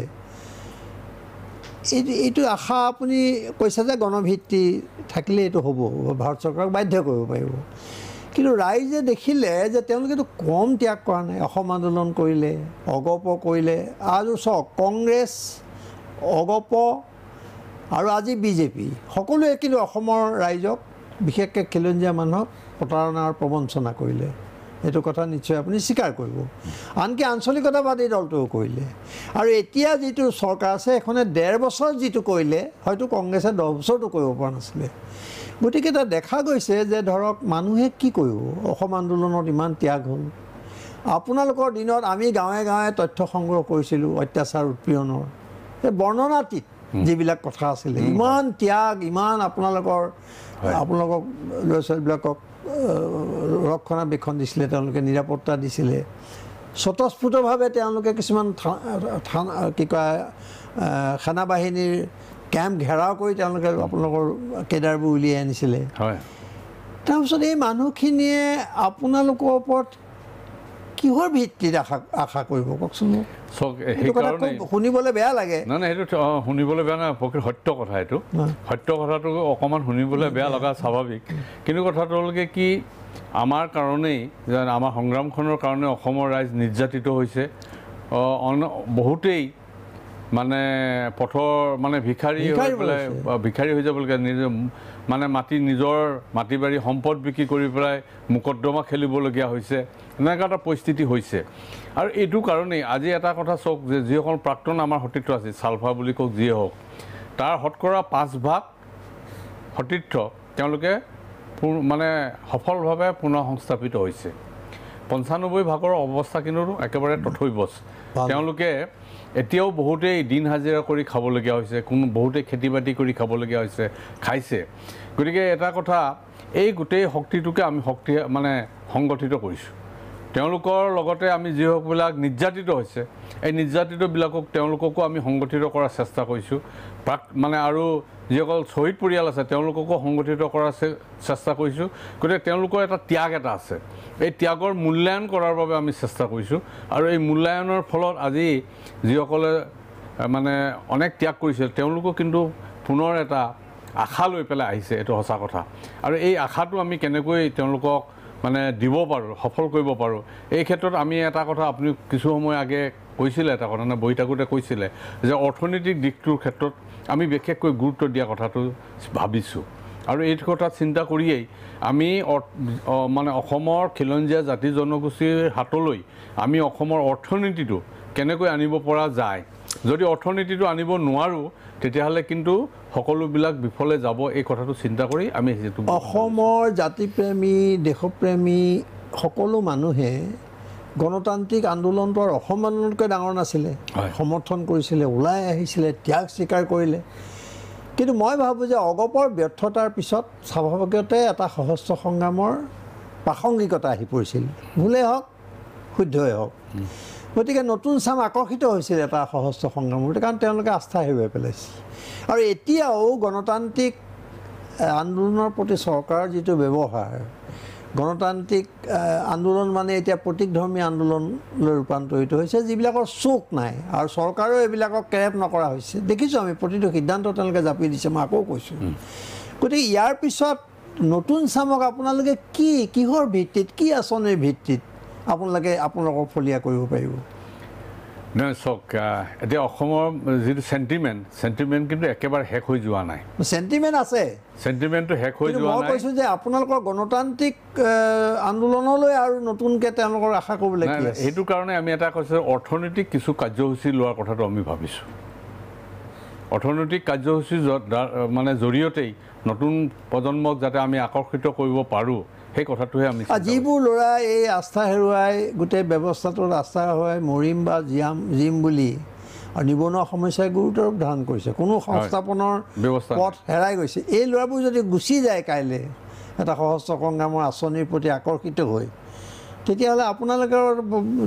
এইটো এইটো আশা আপুনি কৈছে যে গণভিত্তি থাকিলে এইটো হ'ব ভাৰত চৰকাৰক বাধ্য কৰিব পাৰিব কিন্তু ৰাইজে দেখিলে যে তেওঁলোকেতো কম ত্যাগ কৰা নাই অসম আন্দোলন কৰিলে অগপ কৰিলে আৰু চাওক কংগ্ৰেছ অগপ আৰু আজি বিজেপি সকলোৱে কিন্তু অসমৰ ৰাইজক বিশেষকৈ খেলঞ্জীয়া মানুহক প্ৰতাৰণাৰ প্ৰবঞ্চনা কৰিলে এইটো কথা নিশ্চয় আপুনি স্বীকাৰ কৰিব আনকি আঞ্চলিকতাবাদ এই দলটোৱেও কৰিলে আৰু এতিয়া যিটো চৰকাৰ আছে এখনে ডেৰ বছৰ যিটো কৰিলে হয়তো কংগ্ৰেছে দহ বছৰটো কৰিব পৰা নাছিলে গতিকে তাত দেখা গৈছে যে ধৰক মানুহে কি কৰিব অসম আন্দোলনত ইমান ত্যাগ হ'ল আপোনালোকৰ দিনত আমি গাঁৱে গাঁৱে তথ্য সংগ্ৰহ কৰিছিলোঁ অত্যাচাৰ উৎপীড়নৰ সেই বৰ্ণনাতীত যিবিলাক কথা আছিলে ইমান ত্যাগ ইমান আপোনালোকৰ আপোনালোকক ল'ৰা ছোৱালীবিলাকক ৰক্ষণাবেক্ষণ দিছিলে তেওঁলোকে নিৰাপত্তা দিছিলে স্বতঃস্ফূৰ্তভাৱে তেওঁলোকে কিছুমান কি কয় সেনাবাহিনীৰ কেম্প ঘেৰাও কৰি তেওঁলোকে আপোনালোকৰ কেডাৰবোৰ উলিয়াই আনিছিলে হয় তাৰপিছত এই মানুহখিনিয়ে আপোনালোকৰ ওপৰত কিহৰ ভিত্তিত আশা কৰিব কওকচোন শুনিবলৈ বেয়া লাগে নাই নাই সেইটো শুনিবলৈ বেয়া নাই প্ৰকৃত সত্য কথা এইটো সত্য কথাটো অকণমান শুনিবলৈ বেয়া লগা স্বাভাৱিক কিন্তু কথাটো হ'ল কি আমাৰ কাৰণেই আমাৰ সংগ্ৰামখনৰ কাৰণে অসমৰ ৰাইজ নিৰ্যাতিত হৈছে অন বহুতেই মানে পথৰ মানে ভিক্ষাৰী হৈ পেলাই ভিক্ষাৰী হৈ যাবলগীয়া মানে মাটি নিজৰ মাটি বাৰী সম্পদ বিক্ৰী কৰি পেলাই মোকদ্দমা খেলিবলগীয়া হৈছে এনেকুৱা এটা পৰিস্থিতি হৈছে আৰু এইটো কাৰণেই আজি এটা কথা চাওক যে যিসকল প্ৰাক্তন আমাৰ সতীৰ্থ আছিল ছালফা বুলি কওক যিয়ে হওক তাৰ শতকৰা পাঁচভাগ সতীৰ্থ তেওঁলোকে মানে সফলভাৱে পুনৰ সংস্থাপিত হৈছে পঞ্চানব্বৈ ভাগৰ অৱস্থা কিন্তু একেবাৰে তথৈবচ তেওঁলোকে এতিয়াও বহুতেই দিন হাজিৰা কৰি খাবলগীয়া হৈছে কোনো বহুতেই খেতি বাতি কৰি খাবলগীয়া হৈছে খাইছে গতিকে এটা কথা এই গোটেই শক্তিটোকে আমি শক্তি মানে সংগঠিত কৰিছোঁ তেওঁলোকৰ লগতে আমি যিসকলবিলাক নিৰ্যাতিত হৈছে এই নিৰ্যাতিতবিলাকক তেওঁলোককো আমি সংগঠিত কৰাৰ চেষ্টা কৰিছোঁ প্ৰাক মানে আৰু যিসকল শ্বহীদ পৰিয়াল আছে তেওঁলোককো সংগঠিত কৰাৰ চেষ্টা কৰিছোঁ গতিকে তেওঁলোকৰ এটা ত্যাগ এটা আছে এই ত্যাগৰ মূল্যায়ন কৰাৰ বাবে আমি চেষ্টা কৰিছোঁ আৰু এই মূল্যায়নৰ ফলত আজি যিসকলে মানে অনেক ত্যাগ কৰিছিল তেওঁলোকো কিন্তু পুনৰ এটা আশা লৈ পেলাই আহিছে এইটো সঁচা কথা আৰু এই আশাটো আমি কেনেকৈ তেওঁলোকক মানে দিব পাৰোঁ সফল কৰিব পাৰোঁ এই ক্ষেত্ৰত আমি এটা কথা আপুনি কিছু সময় আগে কৈছিলে এটা কথা মানে বহি থাকোঁতে কৈছিলে যে অৰ্থনৈতিক দিশটোৰ ক্ষেত্ৰত আমি বিশেষকৈ গুৰুত্ব দিয়া কথাটো ভাবিছোঁ আৰু এইটো কথা চিন্তা কৰিয়েই আমি মানে অসমৰ খিলঞ্জীয়া জাতি জনগোষ্ঠীৰ হাতলৈ আমি অসমৰ অৰ্থনীতিটো কেনেকৈ আনিব পৰা যায় যদি অৰ্থনীতিটো আনিব নোৱাৰোঁ তেতিয়াহ'লে কিন্তু সকলোবিলাক বিফলে যাব এই কথাটো চিন্তা কৰি আমি অসমৰ জাতিপ্ৰেমী দেশপ্ৰেমী সকলো মানুহে গণতান্ত্ৰিক আন্দোলনটো আৰু অসম আন্দোলনতকৈ ডাঙৰ নাছিলে সমৰ্থন কৰিছিলে ওলাই আহিছিলে ত্যাগ স্বীকাৰ কৰিলে কিন্তু মই ভাবোঁ যে অগপৰ ব্যৰ্থতাৰ পিছত স্বাভাৱিকতে এটা সশস্ত্ৰ সংগ্ৰামৰ প্ৰাসংগিকতা আহি পৰিছিল ভুলেই হওক শুদ্ধই হওক গতিকে নতুন চাম আকৰ্ষিত হৈছিল এটা সশস্ত্ৰ সংগ্ৰামত কাৰণ তেওঁলোকে আস্থা হেৰুৱাই পেলাইছিল আৰু এতিয়াও গণতান্ত্ৰিক আন্দোলনৰ প্ৰতি চৰকাৰৰ যিটো ব্যৱহাৰ গণতান্ত্ৰিক আন্দোলন মানে এতিয়া প্ৰতীক প্ৰতীকধৰ্মী আন্দোলনলৈ ৰূপান্তৰিত হৈছে যিবিলাকৰ চোক নাই আৰু চৰকাৰেও এইবিলাকক কেৰেপ নকৰা হৈছে দেখিছোঁ আমি প্ৰতিটো সিদ্ধান্ত তেওঁলোকে জাপি দিছে মই আকৌ কৈছোঁ গতিকে ইয়াৰ পিছত নতুন চামক আপোনালোকে কি কিহৰ ভিত্তিত কি আঁচনিৰ ভিত্তিত আপোনালোকে আপোনালোকক ফলীয়া কৰিব পাৰিব নহয় চাওক এতিয়া অসমৰ যিটো চেণ্টিমেণ্ট চেণ্টিমেণ্ট কিন্তু একেবাৰে শেষ হৈ যোৱা নাই চেণ্টিমেণ্ট আছে চেণ্টিমেণ্টটো শেষ হৈ যোৱা মই কৈছোঁ যে আপোনালোকৰ গণতান্ত্ৰিক আন্দোলনলৈ আৰু নতুনকৈ তেওঁলোকৰ আশা কৰিব লাগিব সেইটো কাৰণে আমি এটা কৈছোঁ অৰ্থনৈতিক কিছু কাৰ্যসূচী লোৱাৰ কথাটো আমি ভাবিছোঁ অৰ্থনৈতিক কাৰ্যসূচী মানে জৰিয়তেই নতুন প্ৰজন্মক যাতে আমি আকৰ্ষিত কৰিব পাৰোঁ সেই কথাটোহে আমি যিবোৰ ল'ৰাই এই আস্থা হেৰুৱাই গোটেই ব্যৱস্থাটোত আস্থা হেৰুৱাই মৰিম বা জীয়াম জিম বুলি আৰু নিবনুৱা সমস্যাই গুৰুত্ব ধাৰণ কৰিছে কোনো সংস্থাপনৰ ব্যৱস্থা পথ হেৰাই গৈছে এই ল'ৰাবোৰ যদি গুচি যায় কাইলৈ এটা সহস্ৰ সংগ্ৰামৰ আঁচনিৰ প্ৰতি আকৰ্ষিত হৈ তেতিয়াহ'লে আপোনালোকৰ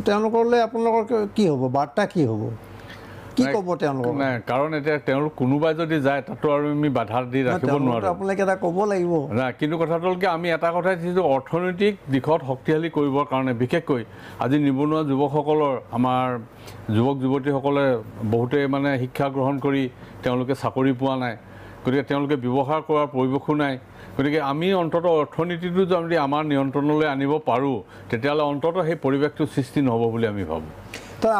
তেওঁলোকলৈ আপোনালোকৰ কি হ'ব বাৰ্তা কি হ'ব কি কব তেওঁলোকক নাই কাৰণ এতিয়া তেওঁলোক কোনোবাই যদি যায় তাতো আৰু আমি বাধা দি ৰাখিব নোৱাৰোঁ আপোনালোকে এটা ক'ব লাগিব নাই কিন্তু কথাটো হ'ল কি আমি এটা কথাই যিটো অৰ্থনৈতিক দিশত শক্তিশালী কৰিবৰ কাৰণে বিশেষকৈ আজি নিবনুৱা যুৱকসকলৰ আমাৰ যুৱক যুৱতীসকলে বহুতে মানে শিক্ষা গ্ৰহণ কৰি তেওঁলোকে চাকৰি পোৱা নাই গতিকে তেওঁলোকে ব্যৱহাৰ কৰাৰ পৰিৱেশো নাই গতিকে আমি অন্ততঃ অৰ্থনীতিটো যদি আমাৰ নিয়ন্ত্ৰণলৈ আনিব পাৰোঁ তেতিয়াহ'লে অন্ততঃ সেই পৰিৱেশটো সৃষ্টি নহ'ব বুলি আমি ভাবোঁ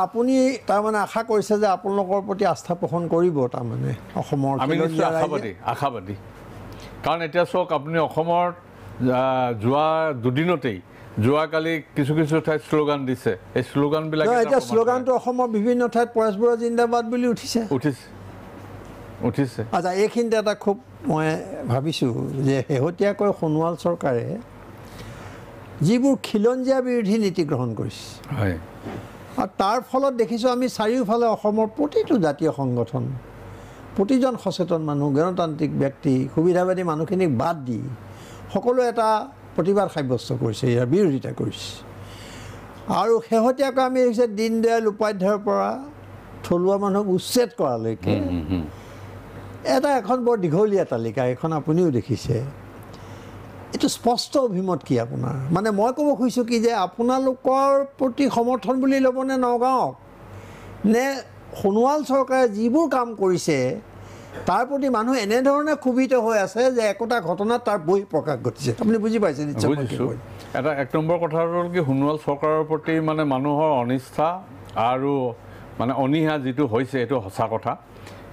আপুনি তাৰমানে আশা কৰিছে যে আপোনালোকৰ প্ৰতি আস্থা পোষণ কৰিব তাৰমানে অসমৰ আমি আশাবাদী আশাবাদী কাৰণ এতিয়া চাওক আপুনি অসমত যোৱা দুদিনতেই যোৱাকালি কিছু কিছু ঠাইত শ্লোগান দিছে এই শ্লোগানবিলাক এতিয়া শ্লোগানটো অসমৰ বিভিন্ন ঠাইত পৰেশবৰুৱা জিন্দাবাদ বুলি উঠিছে উঠিছে উঠিছে আচ্ছা এইখিনিতে এটা খুব মই ভাবিছোঁ যে শেহতীয়াকৈ সোণোৱাল চৰকাৰে যিবোৰ খিলঞ্জীয়া বিৰোধী নীতি গ্ৰহণ কৰিছে হয় আৰু তাৰ ফলত দেখিছোঁ আমি চাৰিওফালে অসমৰ প্ৰতিটো জাতীয় সংগঠন প্ৰতিজন সচেতন মানুহ গণতান্ত্ৰিক ব্যক্তি সুবিধাবাদী মানুহখিনিক বাদ দি সকলোৱে এটা প্ৰতিবাদ সাব্যস্ত কৰিছে ইয়াৰ বিৰোধিতা কৰিছে আৰু শেহতীয়াকৈ আমি দেখিছোঁ দীনদয়াল উপাধ্যায়ৰ পৰা থলুৱা মানুহক উচ্ছেদ কৰালৈকে এটা এখন বৰ দীঘলীয়া তালিকা এইখন আপুনিও দেখিছে এইটো স্পষ্ট অভিমত কি আপোনাৰ মানে মই ক'ব খুজিছোঁ কি যে আপোনালোকৰ প্ৰতি সমৰ্থন বুলি ল'বনে নগাঁৱক নে সোণোৱাল চৰকাৰে যিবোৰ কাম কৰিছে তাৰ প্ৰতি মানুহ এনেধৰণে ক্ষোভিত হৈ আছে যে একোটা ঘটনাত তাৰ বহি প্ৰকাশ ঘটিছে আপুনি বুজি পাইছে এটা এক নম্বৰ কথা হ'ল কি সোণোৱাল চৰকাৰৰ প্ৰতি মানে মানুহৰ অনিষ্ঠা আৰু মানে অনীহা যিটো হৈছে সেইটো সঁচা কথা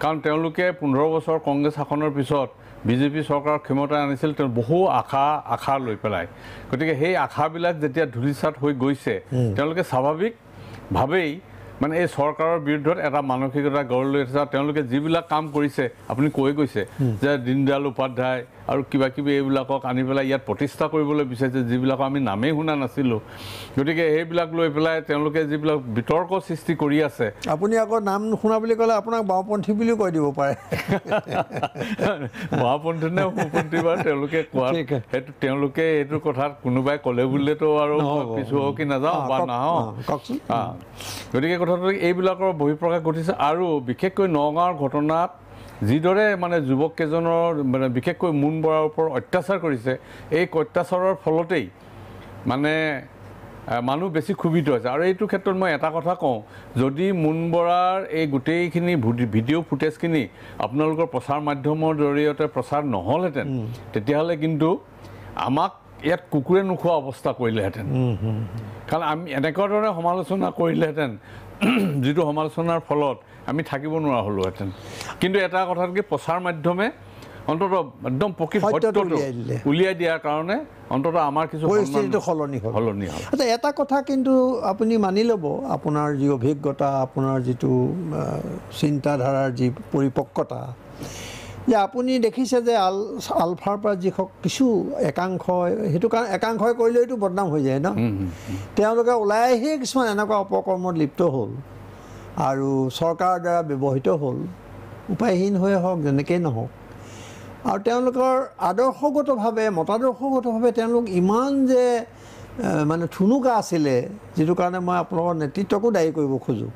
কাৰণ তেওঁলোকে পোন্ধৰ বছৰ কংগ্ৰেছ শাসনৰ পিছত বিজেপি চৰকাৰ ক্ষমতা আনিছিল তেওঁ বহু আশা আশা লৈ পেলাই গতিকে সেই আশাবিলাক যেতিয়া ধূলিচাত হৈ গৈছে তেওঁলোকে স্বাভাৱিকভাৱেই মানে এই চৰকাৰৰ বিৰুদ্ধত এটা মানসিকতা গঢ় লৈ উঠিছে তেওঁলোকে যিবিলাক কাম কৰিছে আপুনি কৈ গৈছে যে দীনদয়াল উপাধ্যায় আৰু কিবা কিবি এইবিলাকক আনি পেলাই ইয়াত প্ৰতিষ্ঠা কৰিবলৈ বিচাৰিছে যিবিলাকক আমি নামেই শুনা নাছিলোঁ গতিকে সেইবিলাক লৈ পেলাই তেওঁলোকে যিবিলাক বিতৰ্ক সৃষ্টি কৰি আছে আপুনি আকৌ নাম শুনা বুলি ক'লে আপোনাক বাওঁপন্থী বুলিও কৈ দিব পাৰে বাওঁপন্থী নে সোঁপন্থী বাৰু তেওঁলোকে কোৱা সেইটো তেওঁলোকে এইটো কথাত কোনোবাই ক'লে বুলিলেতো আৰু পিছু সকি নাযাওঁ বা নাহওঁ গতিকে কথাটো এইবিলাকৰ বহিঃপ্ৰকাশ ঘটিছে আৰু বিশেষকৈ নগাঁৱৰ ঘটনাত যিদৰে মানে যুৱককেইজনৰ মানে বিশেষকৈ মোন বৰাৰ ওপৰত অত্যাচাৰ কৰিছে এই অত্যাচাৰৰ ফলতেই মানে মানুহ বেছি ক্ষোভিত হৈছে আৰু এইটো ক্ষেত্ৰত মই এটা কথা কওঁ যদি মোন বৰাৰ এই গোটেইখিনি ভিডিঅ' ফুটেজখিনি আপোনালোকৰ প্ৰচাৰ মাধ্যমৰ জৰিয়তে প্ৰচাৰ নহ'লহেঁতেন তেতিয়াহ'লে কিন্তু আমাক ইয়াত কুকুৰে নোখোৱা অৱস্থা কৰিলেহেঁতেন কাৰণ আমি এনেকুৱা ধৰণে সমালোচনা কৰিলেহেঁতেন যিটো সমালোচনাৰ ফলত আমি থাকিব নোৱাৰা হ'লোহেঁতেন কিন্তু এটা কথা কি প্ৰচাৰ মাধ্যমে অন্তত একদম প্ৰকৃত উলিয়াই দিয়াৰ কাৰণে অন্তত আমাৰ কিছু পৰিস্থিতিটো সলনি হ'ল সলনি হ'ল এটা কথা কিন্তু আপুনি মানি ল'ব আপোনাৰ যি অভিজ্ঞতা আপোনাৰ যিটো চিন্তাধাৰাৰ যি পৰিপক্কতা যে আপুনি দেখিছে যে আল আলফাৰ পৰা যি হওক কিছু একাংশ সেইটো কাৰণে একাংশই কৰিলেতো বদনাম হৈ যায় ন তেওঁলোকে ওলাই আহিয়ে কিছুমান এনেকুৱা অপকৰ্মত লিপ্ত হ'ল আৰু চৰকাৰৰ দ্বাৰা ব্যৱহৃত হ'ল উপায়হীন হৈ হওক যেনেকেই নহওক আৰু তেওঁলোকৰ আদৰ্শগতভাৱে মতাদৰ্শগতভাৱে তেওঁলোক ইমান যে মানে থুনুকা আছিলে যিটো কাৰণে মই আপোনালোকৰ নেতৃত্বকো দায়ী কৰিব খোজোঁ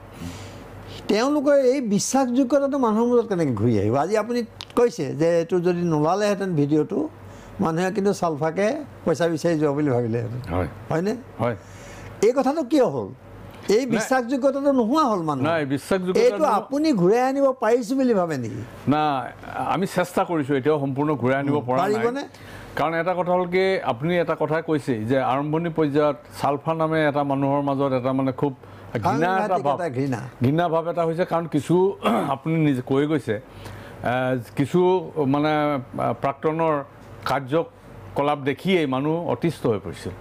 তেওঁলোকৰ এই বিশ্বাসযোগ্যতাটো মানুহৰ মাজত কেনেকৈ ঘূৰি আহিব আজি আপুনি কৈছে যে এইটো যদি নোলালেহেঁতেন ভিডিঅ'টো মানুহে কিন্তু চালফাকে পইচা বিচাৰি যোৱা বুলি ভাবিলেহেঁতেন হয় হয়নে হয় এই কথাটো কিয় হ'ল এই বিশ্বাসযোগ্যতাটো নোহোৱা হ'ল মানুহ নাই বিশ্বাসযোগ্য এইটো আপুনি ঘূৰাই আনিব পাৰিছোঁ বুলি ভাবে নেকি না আমি চেষ্টা কৰিছোঁ এতিয়াও সম্পূৰ্ণ ঘূৰাই আনিব পৰা পাৰিবনে কাৰণ এটা কথা হ'ল কি আপুনি এটা কথাই কৈছে যে আৰম্ভণি পৰ্যায়ত চালফা নামে এটা মানুহৰ মাজত এটা মানে খুব ঘৃণা এটা ভাৱ ঘৃণা ভাৱ এটা হৈছে কাৰণ কিছু আপুনি নিজে কৈ গৈছে কিছু মানে প্ৰাক্তনৰ কাৰ্যকলাপ দেখিয়েই মানুহ অতিষ্ঠ হৈ পৰিছিল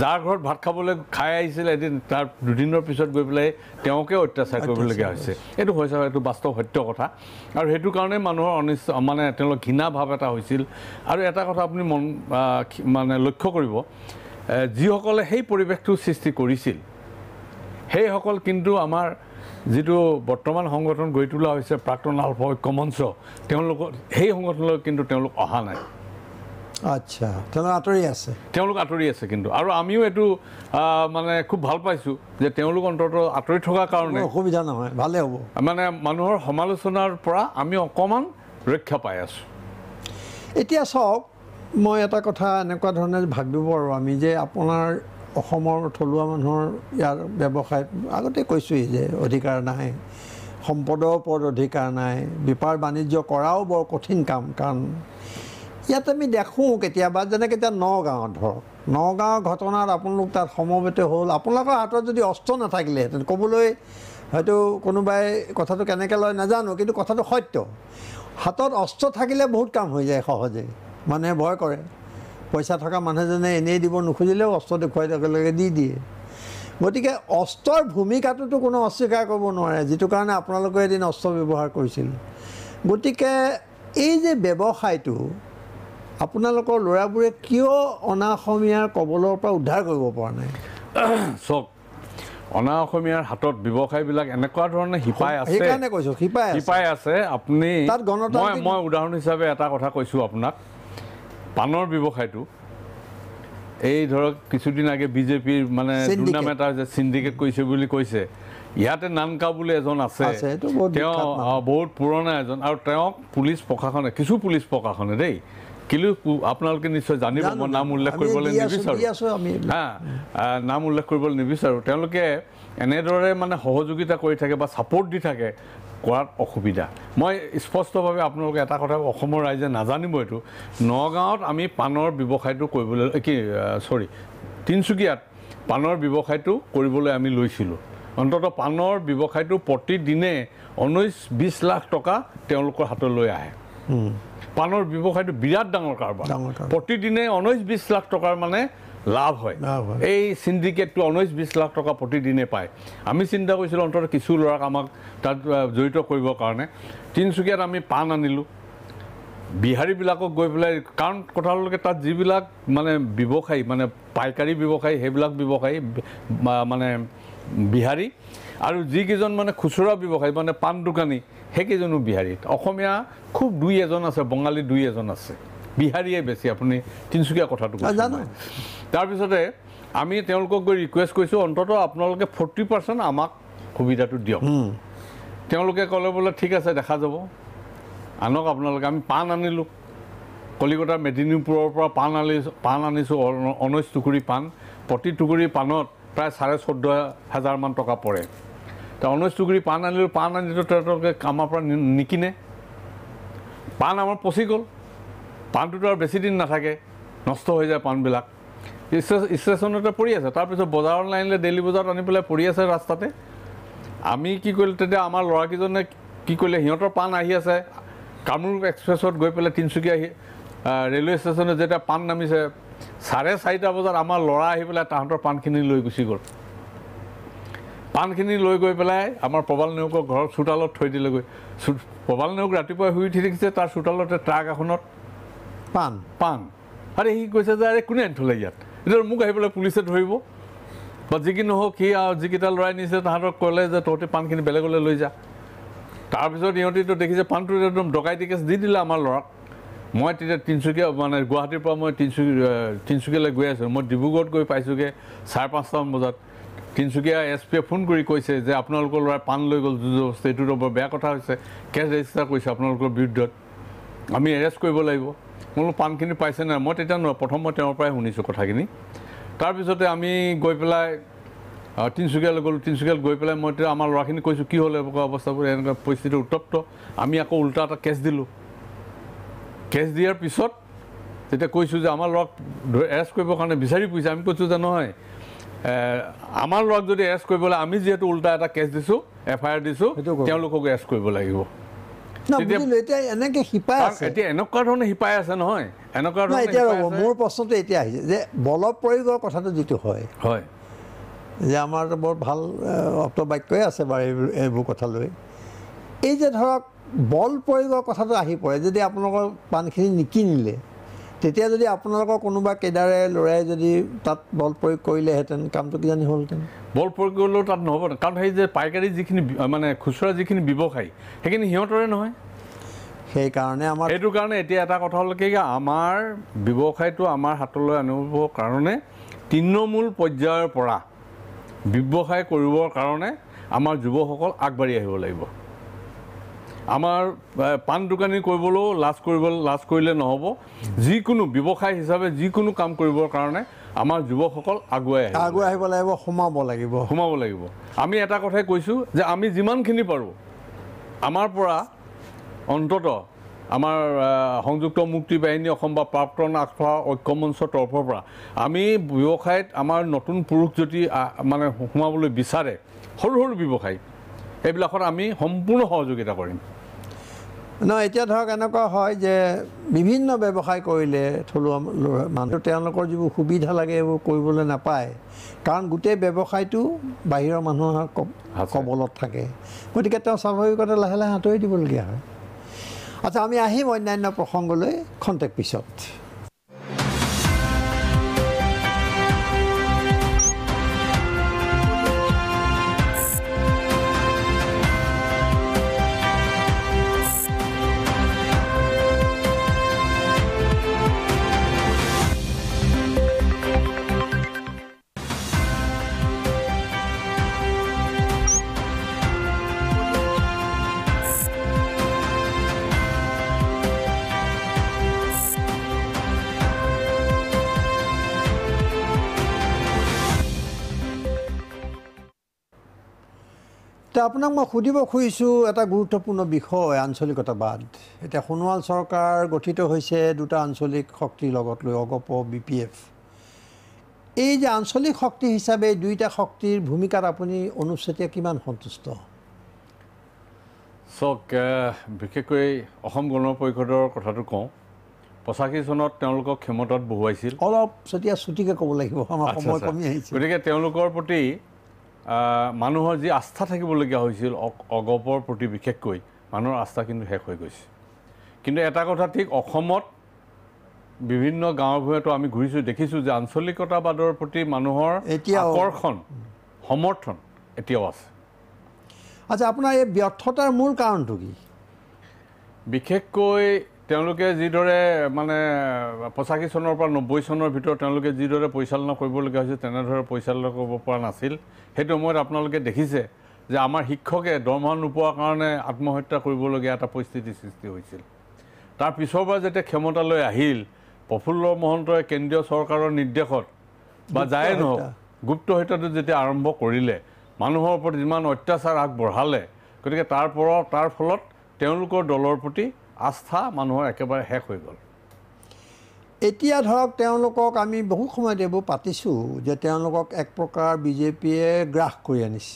যাৰ ঘৰত ভাত খাবলৈ খাই আহিছিল এদিন তাৰ দুদিনৰ পিছত গৈ পেলাই তেওঁকে অত্যাচাৰ কৰিবলগীয়া হৈছে এইটো হৈছে এইটো বাস্তৱ সত্য কথা আৰু সেইটো কাৰণে মানুহৰ অনিচ্ছ মানে তেওঁলোক ঘৃণা ভাৱ এটা হৈছিল আৰু এটা কথা আপুনি মন মানে লক্ষ্য কৰিব যিসকলে সেই পৰিৱেশটো সৃষ্টি কৰিছিল সেইসকল কিন্তু আমাৰ যিটো বৰ্তমান সংগঠন গঢ়ি তোলা হৈছে প্ৰাক্তন আলফ ঐক্য মঞ্চ তেওঁলোকৰ সেই সংগঠনলৈ কিন্তু তেওঁলোক অহা নাই আচ্ছা তেওঁলোক আঁতৰি আছে তেওঁলোক আঁতৰি আছে কিন্তু আৰু আমিও এইটো মানে খুব ভাল পাইছোঁ যে তেওঁলোক অন্তত আঁতৰি থকাৰ কাৰণে অসুবিধা নহয় ভালে হ'ব মানে মানুহৰ সমালোচনাৰ পৰা আমি অকণমান ৰক্ষা পাই আছোঁ এতিয়া চাওক মই এটা কথা এনেকুৱা ধৰণে ভাবিব পাৰোঁ আমি যে আপোনাৰ অসমৰ থলুৱা মানুহৰ ইয়াৰ ব্যৱসায়ত আগতে কৈছোঁৱেই যে অধিকাৰ নাই সম্পদৰ ওপৰত অধিকাৰ নাই বেপাৰ বাণিজ্য কৰাও বৰ কঠিন কাম কাৰণ ইয়াত আমি দেখোঁ কেতিয়াবা যেনেকৈ এতিয়া নগাঁৱত ধৰক নগাঁৱৰ ঘটনাত আপোনালোক তাত সমবেত হ'ল আপোনালোকৰ হাতত যদি অস্ত্ৰ নাথাকিলেহেঁতেন ক'বলৈ হয়তো কোনোবাই কথাটো কেনেকৈ লয় নাজানো কিন্তু কথাটো সত্য হাতত অস্ত্ৰ থাকিলে বহুত কাম হৈ যায় সহজে মানুহে ভয় কৰে পইচা থকা মানুহজনে এনেই দিব নোখোজিলেও অস্ত্ৰ দেখুৱাই লগে লগে দি দিয়ে গতিকে অস্ত্ৰৰ ভূমিকাটোতো কোনো অস্বীকাৰ কৰিব নোৱাৰে যিটো কাৰণে আপোনালোকে এদিন অস্ত্ৰ ব্যৱহাৰ কৰিছিল গতিকে এই যে ব্যৱসায়টো আপোনালোকৰ ল'ৰাবোৰে কিয় অনা অসমীয়াৰ কবলৰ পৰা উদ্ধাৰ কৰিব পৰা নাই চক অনা অসমীয়াৰ হাতত ব্যৱসায়বিলাক এনেকুৱা ধৰণে শিপাই আছে শিপাই আছে আপুনি মই উদাহৰণ হিচাপে এটা কথা কৈছোঁ আপোনাক পাণৰ ব্যৱসায়টো এই ধৰক কিছুদিন আগে বিজেপিৰ মানে এটা আছে চিণ্ডিকেট কৰিছে বুলি কৈছে ইয়াতে নানকা বুলি এজন আছে তেওঁ বহুত পুৰণা এজন আৰু তেওঁক পুলিচ প্ৰশাসনে কিছু পুলিচ প্ৰশাসনে দেই কিন্তু আপোনালোকে নিশ্চয় জানিব মই নাম উল্লেখ কৰিবলৈ নিবিচাৰোঁ হা নাম উল্লেখ কৰিবলৈ নিবিচাৰোঁ তেওঁলোকে এনেদৰে মানে সহযোগিতা কৰি থাকে বা ছাপৰ্ট দি থাকে কৰাত অসুবিধা মই স্পষ্টভাৱে আপোনালোকে এটা কথা অসমৰ ৰাইজে নাজানিব এইটো নগাঁৱত আমি পাণৰ ব্যৱসায়টো কৰিবলৈ কি চৰি তিনিচুকীয়াত পাণৰ ব্যৱসায়টো কৰিবলৈ আমি লৈছিলোঁ অন্ততঃ পাণৰ ব্যৱসায়টো প্ৰতিদিনে ঊনৈছ বিছ লাখ টকা তেওঁলোকৰ হাতলৈ আহে পানৰ ব্যৱসায়টো বিৰাট ডাঙৰ কাৰবাৰ প্ৰতিদিনে ঊনৈছ বিছ লাখ টকাৰ মানে লাভ হয় এই চিণ্ডিকেটটো ঊনৈছ বিছ লাখ টকা প্ৰতিদিনে পায় আমি চিন্তা কৰিছিলোঁ অন্ততঃ কিছু ল'ৰাক আমাক তাত জড়িত কৰিবৰ কাৰণে তিনিচুকীয়াত আমি পাণ আনিলোঁ বিহাৰীবিলাকক গৈ পেলাই কাৰণ কথা কথালৈকে তাত যিবিলাক মানে ব্যৱসায়ী মানে পাইকাৰী ব্যৱসায়ী সেইবিলাক ব্যৱসায়ী মানে বিহাৰী আৰু যিকেইজন মানে খুচুৰা ব্যৱসায়ী মানে পাণ দোকানী সেইকেইজনো বিহাৰীত অসমীয়া খুব দুই এজন আছে বঙালী দুই এজন আছে বিহাৰীয়ে বেছি আপুনি তিনিচুকীয়া কথাটো জানো তাৰপিছতে আমি তেওঁলোকক গৈ ৰিকুৱেষ্ট কৰিছোঁ অন্ততঃ আপোনালোকে ফৰ্টি পাৰ্চেণ্ট আমাক সুবিধাটো দিয়ক তেওঁলোকে ক'লে বোলে ঠিক আছে দেখা যাব আনক আপোনালোকে আমি পাণ আনিলোঁ কলিকতাৰ মেদিনীপুৰৰ পৰা পাণ আনি পাণ আনিছোঁ ঊনৈছ টুকুৰি পাণ প্ৰতি টুকুৰি পাণত প্ৰায় চাৰে চৈধ্য হাজাৰমান টকা পৰে ঊনৈছ চুগুৰি পাণ আনিলোঁ পাণ আনিলোঁ তেওঁলোকে কামৰ পৰা নিকিনে পাণ আমাৰ পচি গ'ল পাণটোতো আৰু বেছিদিন নাথাকে নষ্ট হৈ যায় পাণবিলাক ষ্টেচনতে পৰি আছে তাৰপিছত বজাৰত আনিলে ডেইলী বজাৰত আনি পেলাই পৰি আছে ৰাস্তাতে আমি কি কৰিলোঁ তেতিয়া আমাৰ ল'ৰাকেইজনে কি কৰিলে সিহঁতৰ পাণ আহি আছে কামৰূপ এক্সপ্ৰেছত গৈ পেলাই তিনিচুকীয়া ৰেলৱে ষ্টেচনত যেতিয়া পাণ নামিছে চাৰে চাৰিটা বজাত আমাৰ ল'ৰা আহি পেলাই তাহাঁতৰ পাণখিনি লৈ গুচি গ'ল পাণখিনি লৈ গৈ পেলাই আমাৰ প্ৰবাল নেওগৰ ঘৰ চোতালত থৈ দিলেগৈ প্ৰবাল নেওক ৰাতিপুৱা শুই উঠি দেখিছে তাৰ চোতালতে ট্ৰাক এখনত পাণ পাণ আৰে সি কৈছে যে আৰে কোনে আনি থ'লে ইয়াত এতিয়া মোক আহি পেলাই পুলিচে ধৰিব বা যি কি নহওক সি আৰু যিকেইটা ল'ৰাই নিছে তাহাঁতক ক'লে যে তহঁতি পাণখিনি বেলেগলৈ লৈ যা তাৰপিছত ইহঁতিতো দেখিছে পাণটো একদম ডকাইটি কেছ দি দিলে আমাৰ ল'ৰাক মই তেতিয়া তিনিচুকীয়া মানে গুৱাহাটীৰ পৰা মই তিনিচুকীয়া তিনিচুকীয়ালৈ গৈ আছোঁ মই ডিব্ৰুগড়ত গৈ পাইছোঁগৈ চাৰে পাঁচটামান বজাত তিনিচুকীয়া এছ পিয়ে ফোন কৰি কৈছে যে আপোনালোকৰ ল'ৰাই পাণ লৈ গ'ল যুঁজ অৱস্থা এইটোতো বৰ বেয়া কথা হৈছে কেছ ৰেজিষ্টাৰ কৰিছে আপোনালোকৰ বিৰুদ্ধত আমি এৰেষ্ট কৰিব লাগিব মই বোলো পাণখিনি পাইছে নাই মই তেতিয়া নহয় প্ৰথম মই তেওঁৰ পৰাই শুনিছোঁ কথাখিনি তাৰপিছতে আমি গৈ পেলাই তিনিচুকীয়ালৈ গ'লোঁ তিনিচুকীয়ালৈ গৈ পেলাই মই তেতিয়া আমাৰ ল'ৰাখিনি কৈছোঁ কি হ'ল এনেকুৱা অৱস্থাবোৰ এনেকুৱা পৰিস্থিতি উত্তপ্ত আমি আকৌ উল্টা এটা কেছ দিলোঁ কেছ দিয়াৰ পিছত তেতিয়া কৈছোঁ যে আমাৰ ল'ৰাক এৰেষ্ট কৰিবৰ কাৰণে বিচাৰি ফুৰিছে আমি কৈছোঁ যে নহয় আমাৰ ল'ৰাক যদি এৰেষ্ট কৰিবলৈ আমি যিহেতু উল্টা এটা কেছ দিছোঁ এফ আই আৰ দিছোঁ তেওঁলোককো এৰেষ্ট কৰিব লাগিব মোৰ প্ৰশ্নটো এতিয়া আহিছে যে বল প্ৰয়োগৰ কথাটো যিটো হয় যে আমাৰ বৰ ভাল অপ্তবাক্যই আছে বাৰু এইবোৰ কথালৈ এই যে ধৰক বল প্ৰয়োগৰ কথাটো আহি পৰে যদি আপোনালোকৰ পাণখিনি নিকিনিলে তেতিয়া যদি আপোনালোকৰ কোনোবা কেদাৰে ল'ৰাই যদি তাত বল প্ৰয়োগ কৰিলেহেঁতেন কামটো কিজানি হ'লহেঁতেন বল প্ৰয়োগ কৰিলেও তাত নহ'ব কাৰণ সেই যে পাইকাৰী যিখিনি মানে খুচুৰা যিখিনি ব্যৱসায়ী সেইখিনি সিহঁতৰে নহয় সেইকাৰণে আমাৰ সেইটো কাৰণে এতিয়া এটা কথা হ'ল কি আমাৰ ব্যৱসায়টো আমাৰ হাতলৈ আনিবৰ কাৰণে তৃণমূল পৰ্যায়ৰ পৰা ব্যৱসায় কৰিবৰ কাৰণে আমাৰ যুৱকসকল আগবাঢ়ি আহিব লাগিব আমাৰ পাণ দোকানী কৰিবলৈও লাজ কৰিব লাজ কৰিলে নহ'ব যিকোনো ব্যৱসায় হিচাপে যিকোনো কাম কৰিবৰ কাৰণে আমাৰ যুৱকসকল আগুৱাই আহিব আগুৱাই আহিব লাগিব সোমাব লাগিব সোমাব লাগিব আমি এটা কথাই কৈছোঁ যে আমি যিমানখিনি পাৰোঁ আমাৰ পৰা অন্তত আমাৰ সংযুক্ত মুক্তি বাহিনী অসম বা প্ৰাক্তন আগফা ঐক্য মঞ্চৰ তৰফৰ পৰা আমি ব্যৱসায়ত আমাৰ নতুন পুৰুষ যদি মানে সোমাবলৈ বিচাৰে সৰু সৰু ব্যৱসায়ী সেইবিলাকত আমি সম্পূৰ্ণ সহযোগিতা কৰিম নহয় এতিয়া ধৰক এনেকুৱা হয় যে বিভিন্ন ব্যৱসায় কৰিলে থলুৱা মানুহ তেওঁলোকৰ যিবোৰ সুবিধা লাগে এইবোৰ কৰিবলৈ নাপায় কাৰণ গোটেই ব্যৱসায়টো বাহিৰৰ মানুহৰ কবলত থাকে গতিকে তেওঁ স্বাভাৱিকতে লাহে লাহে আঁতৰি দিবলগীয়া হয় আচ্ছা আমি আহিম অন্যান্য প্ৰসংগলৈ খন্তেক পিছত এতিয়া আপোনাক মই সুধিব খুজিছোঁ এটা গুৰুত্বপূৰ্ণ বিষয় আঞ্চলিকতাবাদ এতিয়া সোণোৱাল চৰকাৰ গঠিত হৈছে দুটা আঞ্চলিক শক্তিৰ লগত লৈ অগপ বি পি এফ এই যে আঞ্চলিক শক্তি হিচাপে দুয়োটা শক্তিৰ ভূমিকাত আপুনি অনুচ্ছেদীয়া কিমান সন্তুষ্ট চাওক বিশেষকৈ অসম গণ পৰিষদৰ কথাটো কওঁ পঁচাশী চনত তেওঁলোকক ক্ষমতাত বহুৱাইছিল অলপ চতিয়া চুটিকৈ ক'ব লাগিব গতিকে তেওঁলোকৰ প্ৰতি মানুহৰ যি আস্থা থাকিবলগীয়া হৈছিল অগপৰ প্ৰতি বিশেষকৈ মানুহৰ আস্থা কিন্তু শেষ হৈ গৈছে কিন্তু এটা কথা ঠিক অসমত বিভিন্ন গাঁৱে ভূঁৱেতো আমি ঘূৰিছোঁ দেখিছোঁ যে আঞ্চলিকতাবাদৰ প্ৰতি মানুহৰ এতিয়া আকৰ্ষণ সমৰ্থন এতিয়াও আছে আচ্ছা আপোনাৰ এই ব্যৰ্থতাৰ মূল কাৰণটো কি বিশেষকৈ তেওঁলোকে যিদৰে মানে পঁচাশী চনৰ পৰা নব্বৈ চনৰ ভিতৰত তেওঁলোকে যিদৰে পৰিচালনা কৰিবলগীয়া হৈছে তেনেদৰে পৰিচালনা কৰিব পৰা নাছিল সেইটো সময়ত আপোনালোকে দেখিছে যে আমাৰ শিক্ষকে দৰমহা নোপোৱাৰ কাৰণে আত্মহত্যা কৰিবলগীয়া এটা পৰিস্থিতিৰ সৃষ্টি হৈছিল তাৰ পিছৰ পৰা যেতিয়া ক্ষমতালৈ আহিল প্ৰফুল্ল মহন্তই কেন্দ্ৰীয় চৰকাৰৰ নিৰ্দেশত বা যায়ে নহওক গুপ্তহত্যাটো যেতিয়া আৰম্ভ কৰিলে মানুহৰ ওপৰত যিমান অত্যাচাৰ আগবঢ়ালে গতিকে তাৰ পৰা তাৰ ফলত তেওঁলোকৰ দলৰ প্ৰতি আস্থা মানুহৰ একেবাৰে শেষ হৈ গ'ল এতিয়া ধৰক তেওঁলোকক আমি বহু সময়ত এইবোৰ পাতিছোঁ যে তেওঁলোকক এক প্ৰকাৰ বিজেপিয়ে গ্ৰাস কৰি আনিছে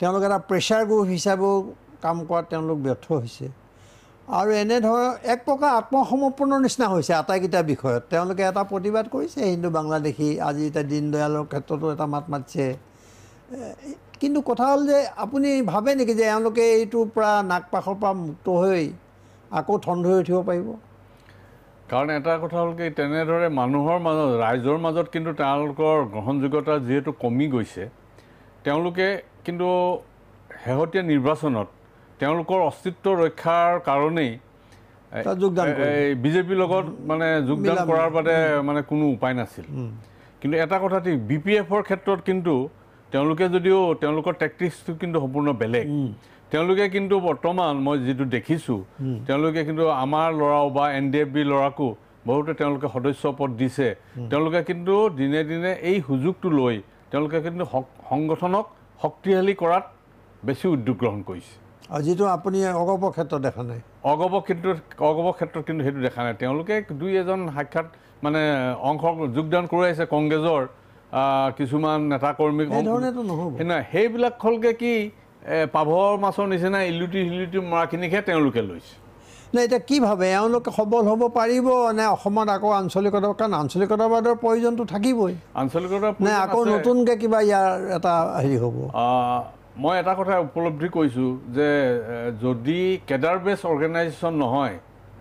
তেওঁলোকে এটা প্ৰেছাৰ গ্ৰুপ হিচাপেও কাম কৰাত তেওঁলোক ব্যৰ্থ হৈছে আৰু এনেধৰণৰ এক প্ৰকাৰ আত্মসমৰ্পণৰ নিচিনা হৈছে আটাইকেইটা বিষয়ত তেওঁলোকে এটা প্ৰতিবাদ কৰিছে হিন্দু বাংলাদেশী আজি এতিয়া দীনদয়ালৰ ক্ষেত্ৰতো এটা মাত মাতিছে কিন্তু কথা হ'ল যে আপুনি ভাবে নেকি যে এওঁলোকে এইটোৰ পৰা নাগপাশৰ পৰা মুক্ত হৈ আকৌ ঠণ্ড হৈ উঠিব পাৰিব কাৰণ এটা কথা হ'ল কি তেনেদৰে মানুহৰ মাজত ৰাইজৰ মাজত কিন্তু তেওঁলোকৰ গ্ৰহণযোগ্যতা যিহেতু কমি গৈছে তেওঁলোকে কিন্তু শেহতীয়া নিৰ্বাচনত তেওঁলোকৰ অস্তিত্ব ৰক্ষাৰ কাৰণেই এই বিজেপিৰ লগত মানে যোগদান কৰাৰ বাবে মানে কোনো উপায় নাছিল কিন্তু এটা কথা বি পি এফৰ ক্ষেত্ৰত কিন্তু তেওঁলোকে যদিও তেওঁলোকৰ টেকটিক্সটো কিন্তু সম্পূৰ্ণ বেলেগ তেওঁলোকে কিন্তু বৰ্তমান মই যিটো দেখিছোঁ তেওঁলোকে কিন্তু আমাৰ ল'ৰাও বা এন ডি এফ বি ল'ৰাকো বহুতে তেওঁলোকে সদস্য পদ দিছে তেওঁলোকে কিন্তু দিনে দিনে এই সুযোগটো লৈ তেওঁলোকে কিন্তু সংগঠনক শক্তিশালী কৰাত বেছি উদ্যোগ গ্ৰহণ কৰিছে যিটো আপুনি অগব ক্ষেত্ৰত দেখা নাই অগব ক্ষেত্ৰত অগব ক্ষেত্ৰত কিন্তু সেইটো দেখা নাই তেওঁলোকে দুই এজন সাক্ষাৎ মানে অংশ যোগদান কৰোৱাইছে কংগ্ৰেছৰ কিছুমান নেতা নহ'ব নাই সেইবিলাক হ'লগৈ কি পাভৰ মাছৰ নিচিনা ইলুটি সিলুটি মৰাখিনিকহে তেওঁলোকে লৈছে নাই এতিয়া কি ভাবে এওঁলোকে সবল হ'ব পাৰিব নে অসমত আকৌ আঞ্চলিকতা কাৰণ আঞ্চলিকতাবাদৰ প্ৰয়োজনটো থাকিবই আঞ্চলিকতা নে আকৌ নতুনকৈ কিবা ইয়াৰ এটা হেৰি হ'ব মই এটা কথা উপলব্ধি কৰিছোঁ যে যদি কেডাৰ বেছ অৰ্গেনাইজেশ্যন নহয়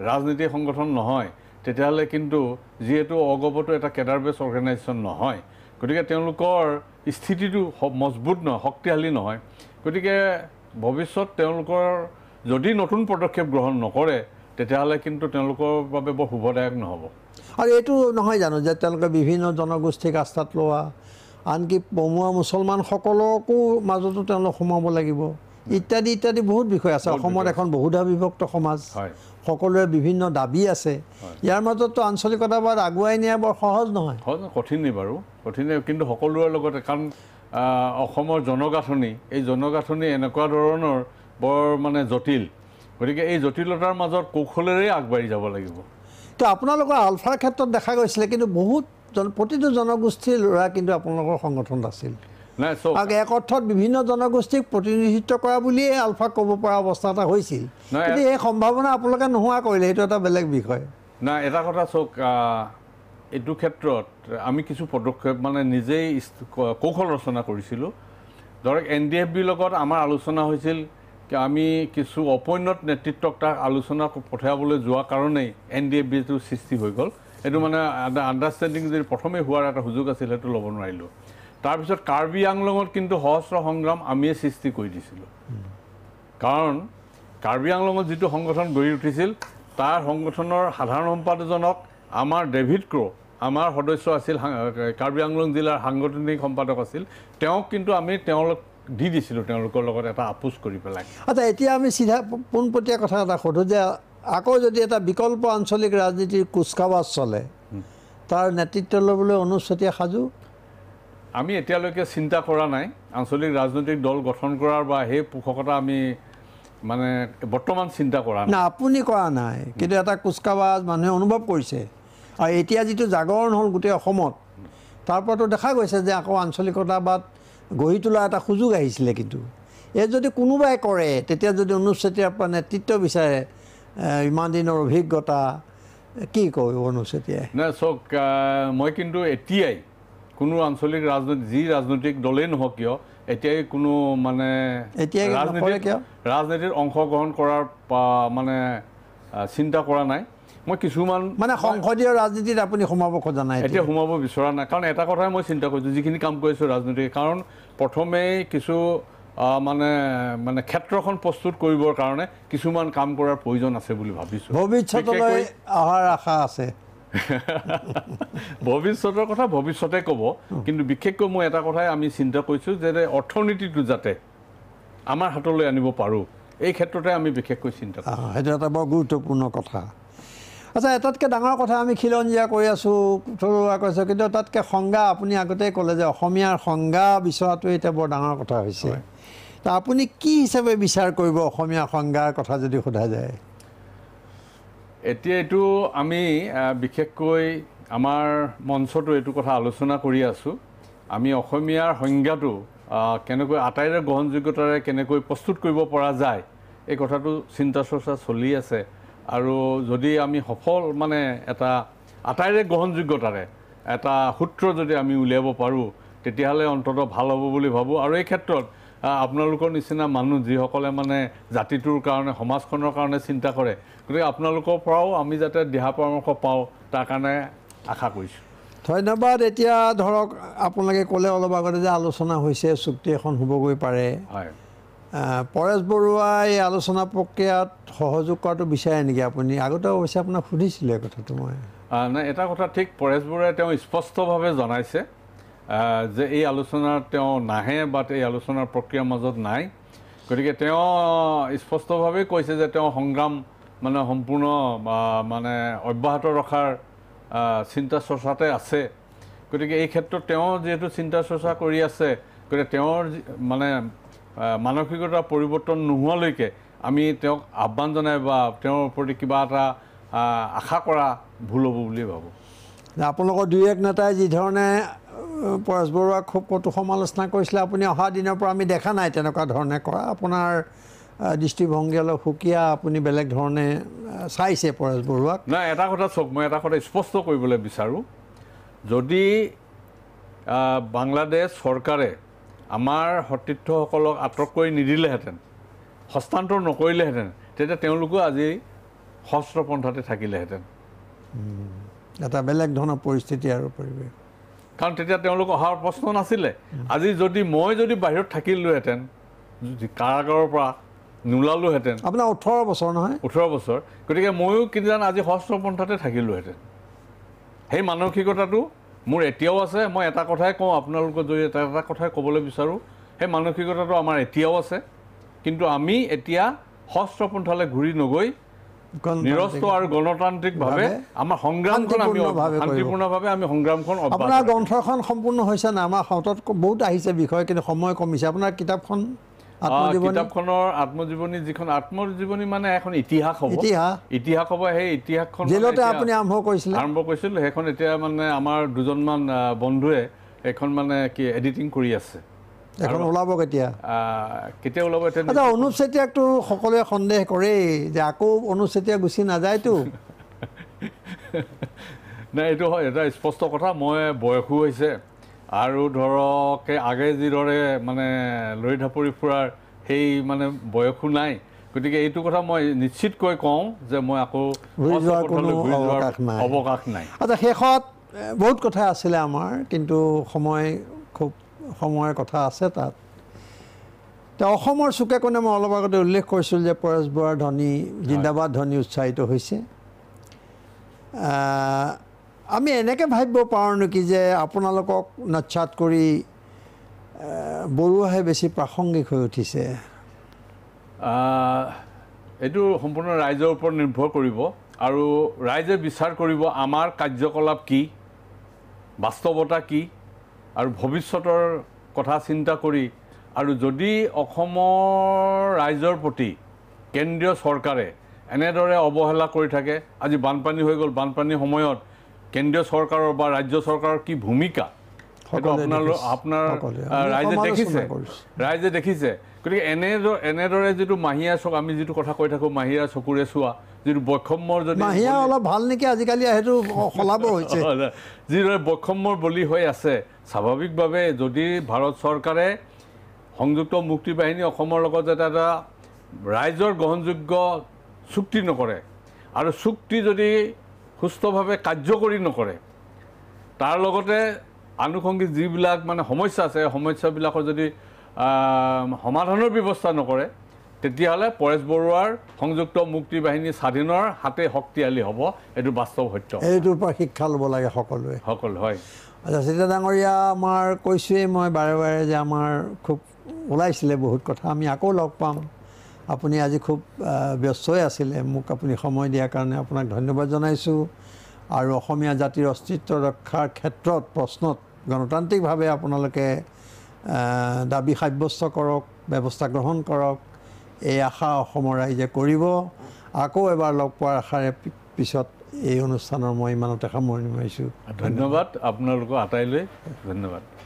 ৰাজনীতি সংগঠন নহয় তেতিয়াহ'লে কিন্তু যিহেতু অগপটো এটা কেডাৰ বেছ অৰ্গেনাইজেশ্যন নহয় গতিকে তেওঁলোকৰ স্থিতিটো মজবুত নহয় শক্তিশালী নহয় গতিকে ভৱিষ্যত তেওঁলোকৰ যদি নতুন পদক্ষেপ গ্ৰহণ নকৰে তেতিয়াহ'লে কিন্তু তেওঁলোকৰ বাবে বৰ শুভদায়ক নহ'ব আৰু এইটো নহয় জানো যে তেওঁলোকে বিভিন্ন জনগোষ্ঠীক আস্থাত লোৱা আনকি পমুৱা মুছলমানসকলকো মাজতো তেওঁলোক সোমাব লাগিব ইত্যাদি ইত্যাদি বহুত বিষয় আছে অসমত এখন বহুধা বিভক্ত সমাজ সকলোৰে বিভিন্ন দাবী আছে ইয়াৰ মাজততো আঞ্চলিকতাবাদ আগুৱাই নিয়া বৰ সহজ নহয় কঠিনেই বাৰু কঠিনেই কিন্তু সকলোৰে লগতে কাৰণ অসমৰ জনগাঁথনি এই জনগাঁথনি এনেকুৱা ধৰণৰ বৰ মানে জটিল গতিকে এই জটিলতাৰ মাজত কৌশলেৰেই আগবাঢ়ি যাব লাগিব তো আপোনালোকৰ আলফাৰ ক্ষেত্ৰত দেখা গৈছিলে কিন্তু বহুত জন প্ৰতিটো জনগোষ্ঠীৰ ল'ৰা কিন্তু আপোনালোকৰ সংগঠনত আছিল নাই চব এক অৰ্থত বিভিন্ন জনগোষ্ঠীক প্ৰতিনিধিত্ব কৰা বুলিয়েই আলফাক ক'ব পৰা অৱস্থা এটা হৈছিল নাই এই সম্ভাৱনা আপোনালোকে নোহোৱা কৰিলে সেইটো এটা বেলেগ বিষয় নাই এটা কথা চাওক এইটো ক্ষেত্ৰত আমি কিছু পদক্ষেপ মানে নিজেই কৌশল ৰচনা কৰিছিলোঁ ধৰক এন ডি এফ বিৰ লগত আমাৰ আলোচনা হৈছিল আমি কিছু অপৈনত নেতৃত্বক তাক আলোচনা পঠিয়াবলৈ যোৱাৰ কাৰণেই এন ডি এফ বিটো সৃষ্টি হৈ গ'ল সেইটো মানে আণ্ডাৰষ্টেণ্ডিং যদি প্ৰথমে হোৱাৰ এটা সুযোগ আছিল সেইটো ল'ব নোৱাৰিলোঁ তাৰপিছত কাৰ্বি আংলঙত কিন্তু সহস্ৰ সংগ্ৰাম আমিয়ে সৃষ্টি কৰি দিছিলোঁ কাৰণ কাৰ্বি আংলঙত যিটো সংগঠন গঢ়ি উঠিছিল তাৰ সংগঠনৰ সাধাৰণ সম্পাদকজনক আমাৰ ডেভিড ক্ৰ' আমাৰ সদস্য আছিল কাৰ্বি আংলং জিলাৰ সাংগঠনিক সম্পাদক আছিল তেওঁক কিন্তু আমি তেওঁলোক দি দিছিলোঁ তেওঁলোকৰ লগত এটা আপোচ কৰি পেলাই আচ্ছা এতিয়া আমি চিধা পোনপটীয়া কথা এটা সোধোঁ যে আকৌ যদি এটা বিকল্প আঞ্চলিক ৰাজনীতিৰ কুচকাৱাজ চলে তাৰ নেতৃত্ব ল'বলৈ অনুচতীয়া সাজু আমি এতিয়ালৈকে চিন্তা কৰা নাই আঞ্চলিক ৰাজনৈতিক দল গঠন কৰাৰ বা সেই পোষকতা আমি মানে বৰ্তমান চিন্তা কৰা নাই আপুনি কৰা নাই কিন্তু এটা কুচকাৱাজ মানুহে অনুভৱ কৰিছে আৰু এতিয়া যিটো জাগৰণ হ'ল গোটেই অসমত তাৰ পৰাতো দেখা গৈছে যে আকৌ আঞ্চলিকতাবাদ গঢ়ি তোলা এটা সুযোগ আহিছিলে কিন্তু এই যদি কোনোবাই কৰে তেতিয়া যদি অনুচ্ছেতীয়াৰ পৰা নেতৃত্ব বিচাৰে ইমান দিনৰ অভিজ্ঞতা কি কয় অনুচ্ছেতীয়াই নাই চাওক মই কিন্তু এতিয়াই কোনো আঞ্চলিক ৰাজনৈতিক যি ৰাজনৈতিক দলেই নহওক কিয় এতিয়াই কোনো মানে এতিয়াই এতিয়া ৰাজনীতিত অংশগ্ৰহণ কৰাৰ মানে চিন্তা কৰা নাই মই কিছুমান মানে সংসদীয় ৰাজনীতিত আপুনি সোমাব খোজা নাই এতিয়া সোমাব বিচৰা নাই কাৰণ এটা কথাই মই চিন্তা কৰিছোঁ যিখিনি কাম কৰিছোঁ ৰাজনীতি কাৰণ প্ৰথমেই কিছু মানে মানে ক্ষেত্ৰখন প্ৰস্তুত কৰিবৰ কাৰণে কিছুমান কাম কৰাৰ প্ৰয়োজন আছে বুলি ভাবিছোঁ ভৱিষ্যতলৈ অহাৰ আশা আছে ভৱিষ্যতৰ কথা ভৱিষ্যতে ক'ব কিন্তু বিশেষকৈ মই এটা কথাই আমি চিন্তা কৰিছোঁ যে অৰ্থনীতিটো যাতে আমাৰ হাতলৈ আনিব পাৰোঁ এই ক্ষেত্ৰতে আমি বিশেষকৈ চিন্তা কৰোঁ সেইটো এটা বৰ গুৰুত্বপূৰ্ণ কথা আচ্ছা এটাতকৈ ডাঙৰ কথা আমি খিলঞ্জীয়া কৈ আছোঁ থলুৱা কৈছোঁ কিন্তু তাতকৈ সংজ্ঞা আপুনি আগতেই ক'লে যে অসমীয়াৰ সংজ্ঞা বিচৰাটো এতিয়া বৰ ডাঙৰ কথা হৈছে তো আপুনি কি হিচাপে বিচাৰ কৰিব অসমীয়া সংজ্ঞাৰ কথা যদি সোধা যায় এতিয়া এইটো আমি বিশেষকৈ আমাৰ মঞ্চটো এইটো কথা আলোচনা কৰি আছোঁ আমি অসমীয়াৰ সংজ্ঞাটো কেনেকৈ আটাইৰে গ্ৰহণযোগ্যতাৰে কেনেকৈ প্ৰস্তুত কৰিব পৰা যায় এই কথাটো চিন্তা চৰ্চা চলি আছে আৰু যদি আমি সফল মানে এটা আটাইৰে গ্ৰহণযোগ্যতাৰে এটা সূত্ৰ যদি আমি উলিয়াব পাৰোঁ তেতিয়াহ'লে অন্ততঃ ভাল হ'ব বুলি ভাবোঁ আৰু এই ক্ষেত্ৰত আপোনালোকৰ নিচিনা মানুহ যিসকলে মানে জাতিটোৰ কাৰণে সমাজখনৰ কাৰণে চিন্তা কৰে গতিকে আপোনালোকৰ পৰাও আমি যাতে দিহা পৰামৰ্শ পাওঁ তাৰ কাৰণে আশা কৰিছোঁ ধন্যবাদ এতিয়া ধৰক আপোনালোকে ক'লে অলপ আগতে যে আলোচনা হৈছে চুক্তি এখন হ'বগৈ পাৰে হয় পৰেশ বৰুৱাই আলোচনা প্ৰক্ৰিয়াত সহযোগ কৰাটো বিচাৰে নেকি আপুনি আগতে অৱশ্যে আপোনাক সুধিছিলে কথাটো মই নাই এটা কথা ঠিক পৰেশ বৰুৱাই তেওঁ স্পষ্টভাৱে জনাইছে যে এই আলোচনাত তেওঁ নাহে বা এই আলোচনাৰ প্ৰক্ৰিয়াৰ মাজত নাই গতিকে তেওঁ স্পষ্টভাৱেই কৈছে যে তেওঁ সংগ্ৰাম মানে সম্পূৰ্ণ মানে অব্যাহত ৰখাৰ চিন্তা চৰ্চাতে আছে গতিকে এই ক্ষেত্ৰত তেওঁ যিহেতু চিন্তা চৰ্চা কৰি আছে গতিকে তেওঁৰ মানে মানসিকতা পৰিৱৰ্তন নোহোৱালৈকে আমি তেওঁক আহ্বান জনাই বা তেওঁৰ প্ৰতি কিবা এটা আশা কৰা ভুল হ'ব বুলিয়ে ভাবোঁ আপোনালোকৰ দুই এক নেতাই যিধৰণে পৰেশ বৰুৱাক খুব কটু সমালোচনা কৰিছিলে আপুনি অহা দিনৰ পৰা আমি দেখা নাই তেনেকুৱা ধৰণে কৰা আপোনাৰ দৃষ্টিভংগী অলপ সুকীয়া আপুনি বেলেগ ধৰণে চাইছে পৰেশ বৰুৱাক নাই এটা কথা চাওক মই এটা কথা স্পষ্ট কৰিবলৈ বিচাৰোঁ যদি বাংলাদেশ চৰকাৰে আমাৰ সতীৰ্থসকলক আটক কৰি নিদিলেহেঁতেন হস্তান্তৰ নকৰিলেহেঁতেন তেতিয়া তেওঁলোকো আজি সস্ত্ৰ পন্থাতে থাকিলেহেঁতেন এটা বেলেগ ধৰণৰ পৰিস্থিতি আৰু পৰিৱেশ কাৰণ তেতিয়া তেওঁলোক অহাৰ প্ৰশ্ন নাছিলে আজি যদি মই যদি বাহিৰত থাকিলোহেঁতেন কাৰাগাৰৰ পৰা নোলালোহেঁতেন আপোনাৰ ওঠৰ বছৰ নহয় ওঠৰ বছৰ গতিকে ময়ো কিন্তু আজি সস্ত্ৰ পন্থাতে থাকিলোহেঁতেন সেই মানসিকতাটো মোৰ এতিয়াও আছে মই এটা কথাই কওঁ আপোনালোকৰ জৰিয়তে এটা কথাই ক'বলৈ বিচাৰোঁ সেই মানসিকতাটো আমাৰ এতিয়াও আছে কিন্তু আমি এতিয়া শস্ত্ৰ পন্থালৈ ঘূৰি নগৈ নিৰস্ত আৰু গণতান্ত্ৰিকভাৱে আমাৰ সংগ্ৰামখন শান্তিপূৰ্ণভাৱে আমি সংগ্ৰামখন আপোনাৰ গ্ৰন্থখন সম্পূৰ্ণ হৈছে নাই আমাৰ হাতত বহুত আহিছে বিষয় কিন্তু সময় কমিছে আপোনাৰ কিতাপখন আত্মজীৱনী কিতাপখনৰ আত্মজীৱনী যিখন আত্মজীৱনী মানে এখন ইতিহাস হ'ব ইতিহাস ইতিহাস হ'ব সেই ইতিহাসখন জেলতে আপুনি আৰম্ভ কৰিছিল আৰম্ভ কৰিছিল সেইখন এতিয়া মানে আমাৰ দুজনমান বন্ধুৱে এখন মানে কি এডিটিং কৰি আছে এখন ওলাব কেতিয়া কেতিয়া ওলাব এতিয়া অনুপ চেতিয়াকতো সকলোৱে সন্দেহ কৰেই যে আকৌ অনুপ চেতিয়া গুচি নাযায়তো নাই এইটো হয় এটা স্পষ্ট কথা মই বয়সো হৈছে আৰু ধৰক আগে যিদৰে মানে লৰি ঢাপৰি ফুৰাৰ সেই মানে বয়সো নাই গতিকে এইটো কথা মই নিশ্চিতকৈ কওঁ যে মই আকৌ অৱকাশ নাই আচ্ছা শেষত বহুত কথা আছিলে আমাৰ কিন্তু সময় খুব সময়ৰ কথা আছে তাত তে অসমৰ চুকে কোণে মই অলপ আগতে উল্লেখ কৰিছিলোঁ যে পৰেশ বৰাৰ ধনী জিন্দাবাদ ধনী উৎসাহিত হৈছে আমি এনেকৈ ভাবিব পাৰোঁ নেকি যে আপোনালোকক নচ্ছাত কৰি বৰুৱাহে বেছি প্ৰাসংগিক হৈ উঠিছে এইটো সম্পূৰ্ণ ৰাইজৰ ওপৰত নিৰ্ভৰ কৰিব আৰু ৰাইজে বিচাৰ কৰিব আমাৰ কাৰ্যকলাপ কি বাস্তৱতা কি আৰু ভৱিষ্যতৰ কথা চিন্তা কৰি আৰু যদি অসমৰ ৰাইজৰ প্ৰতি কেন্দ্ৰীয় চৰকাৰে এনেদৰে অৱহেলা কৰি থাকে আজি বানপানী হৈ গ'ল বানপানীৰ সময়ত কেন্দ্ৰীয় চৰকাৰৰ বা ৰাজ্য চৰকাৰৰ কি ভূমিকা আপোনাৰ ৰাইজে ৰাইজে দেখিছে গতিকে এনেদৰে এনেদৰে যিটো মাহিয়া চক আমি যিটো কথা কৈ থাকোঁ মাহিয়া চকুৰে চোৱা যিটো বৈষম্যৰ যদি ভাল নেকি যিদৰে বৈষম্যৰ বলি হৈ আছে স্বাভাৱিকভাৱে যদি ভাৰত চৰকাৰে সংযুক্ত মুক্তি বাহিনী অসমৰ লগত এটা এটা ৰাইজৰ গ্ৰহণযোগ্য চুক্তি নকৰে আৰু চুক্তি যদি সুস্থভাৱে কাৰ্যকৰী নকৰে তাৰ লগতে আনুষংগিক যিবিলাক মানে সমস্যা আছে সমস্যাবিলাকৰ যদি সমাধানৰ ব্যৱস্থা নকৰে তেতিয়াহ'লে পৰেশ বৰুৱাৰ সংযুক্ত মুক্তি বাহিনী স্বাধীনৰ হাতে শক্তিশালী হ'ব এইটো বাস্তৱ সত্য এইটোৰ পৰা শিক্ষা ল'ব লাগে সকলোৱে সকলো হয় আচ্ছা চিতা ডাঙৰীয়া আমাৰ কৈছোঁৱেই মই বাৰে বাৰে যে আমাৰ খুব ওলাইছিলে বহুত কথা আমি আকৌ লগ পাম আপুনি আজি খুব ব্যস্তই আছিলে মোক আপুনি সময় দিয়াৰ কাৰণে আপোনাক ধন্যবাদ জনাইছোঁ আৰু অসমীয়া জাতিৰ অস্তিত্ব ৰক্ষাৰ ক্ষেত্ৰত প্ৰশ্নত গণতান্ত্ৰিকভাৱে আপোনালোকে দাবী সাব্যস্ত কৰক ব্যৱস্থা গ্ৰহণ কৰক এই আশা অসমৰ ৰাইজে কৰিব আকৌ এবাৰ লগ পোৱাৰ আশাৰে পিছত এই অনুষ্ঠানৰ মই ইমানতে সামৰণি মাৰিছোঁ ধন্যবাদ আপোনালোকৰ আটাইলৈ ধন্যবাদ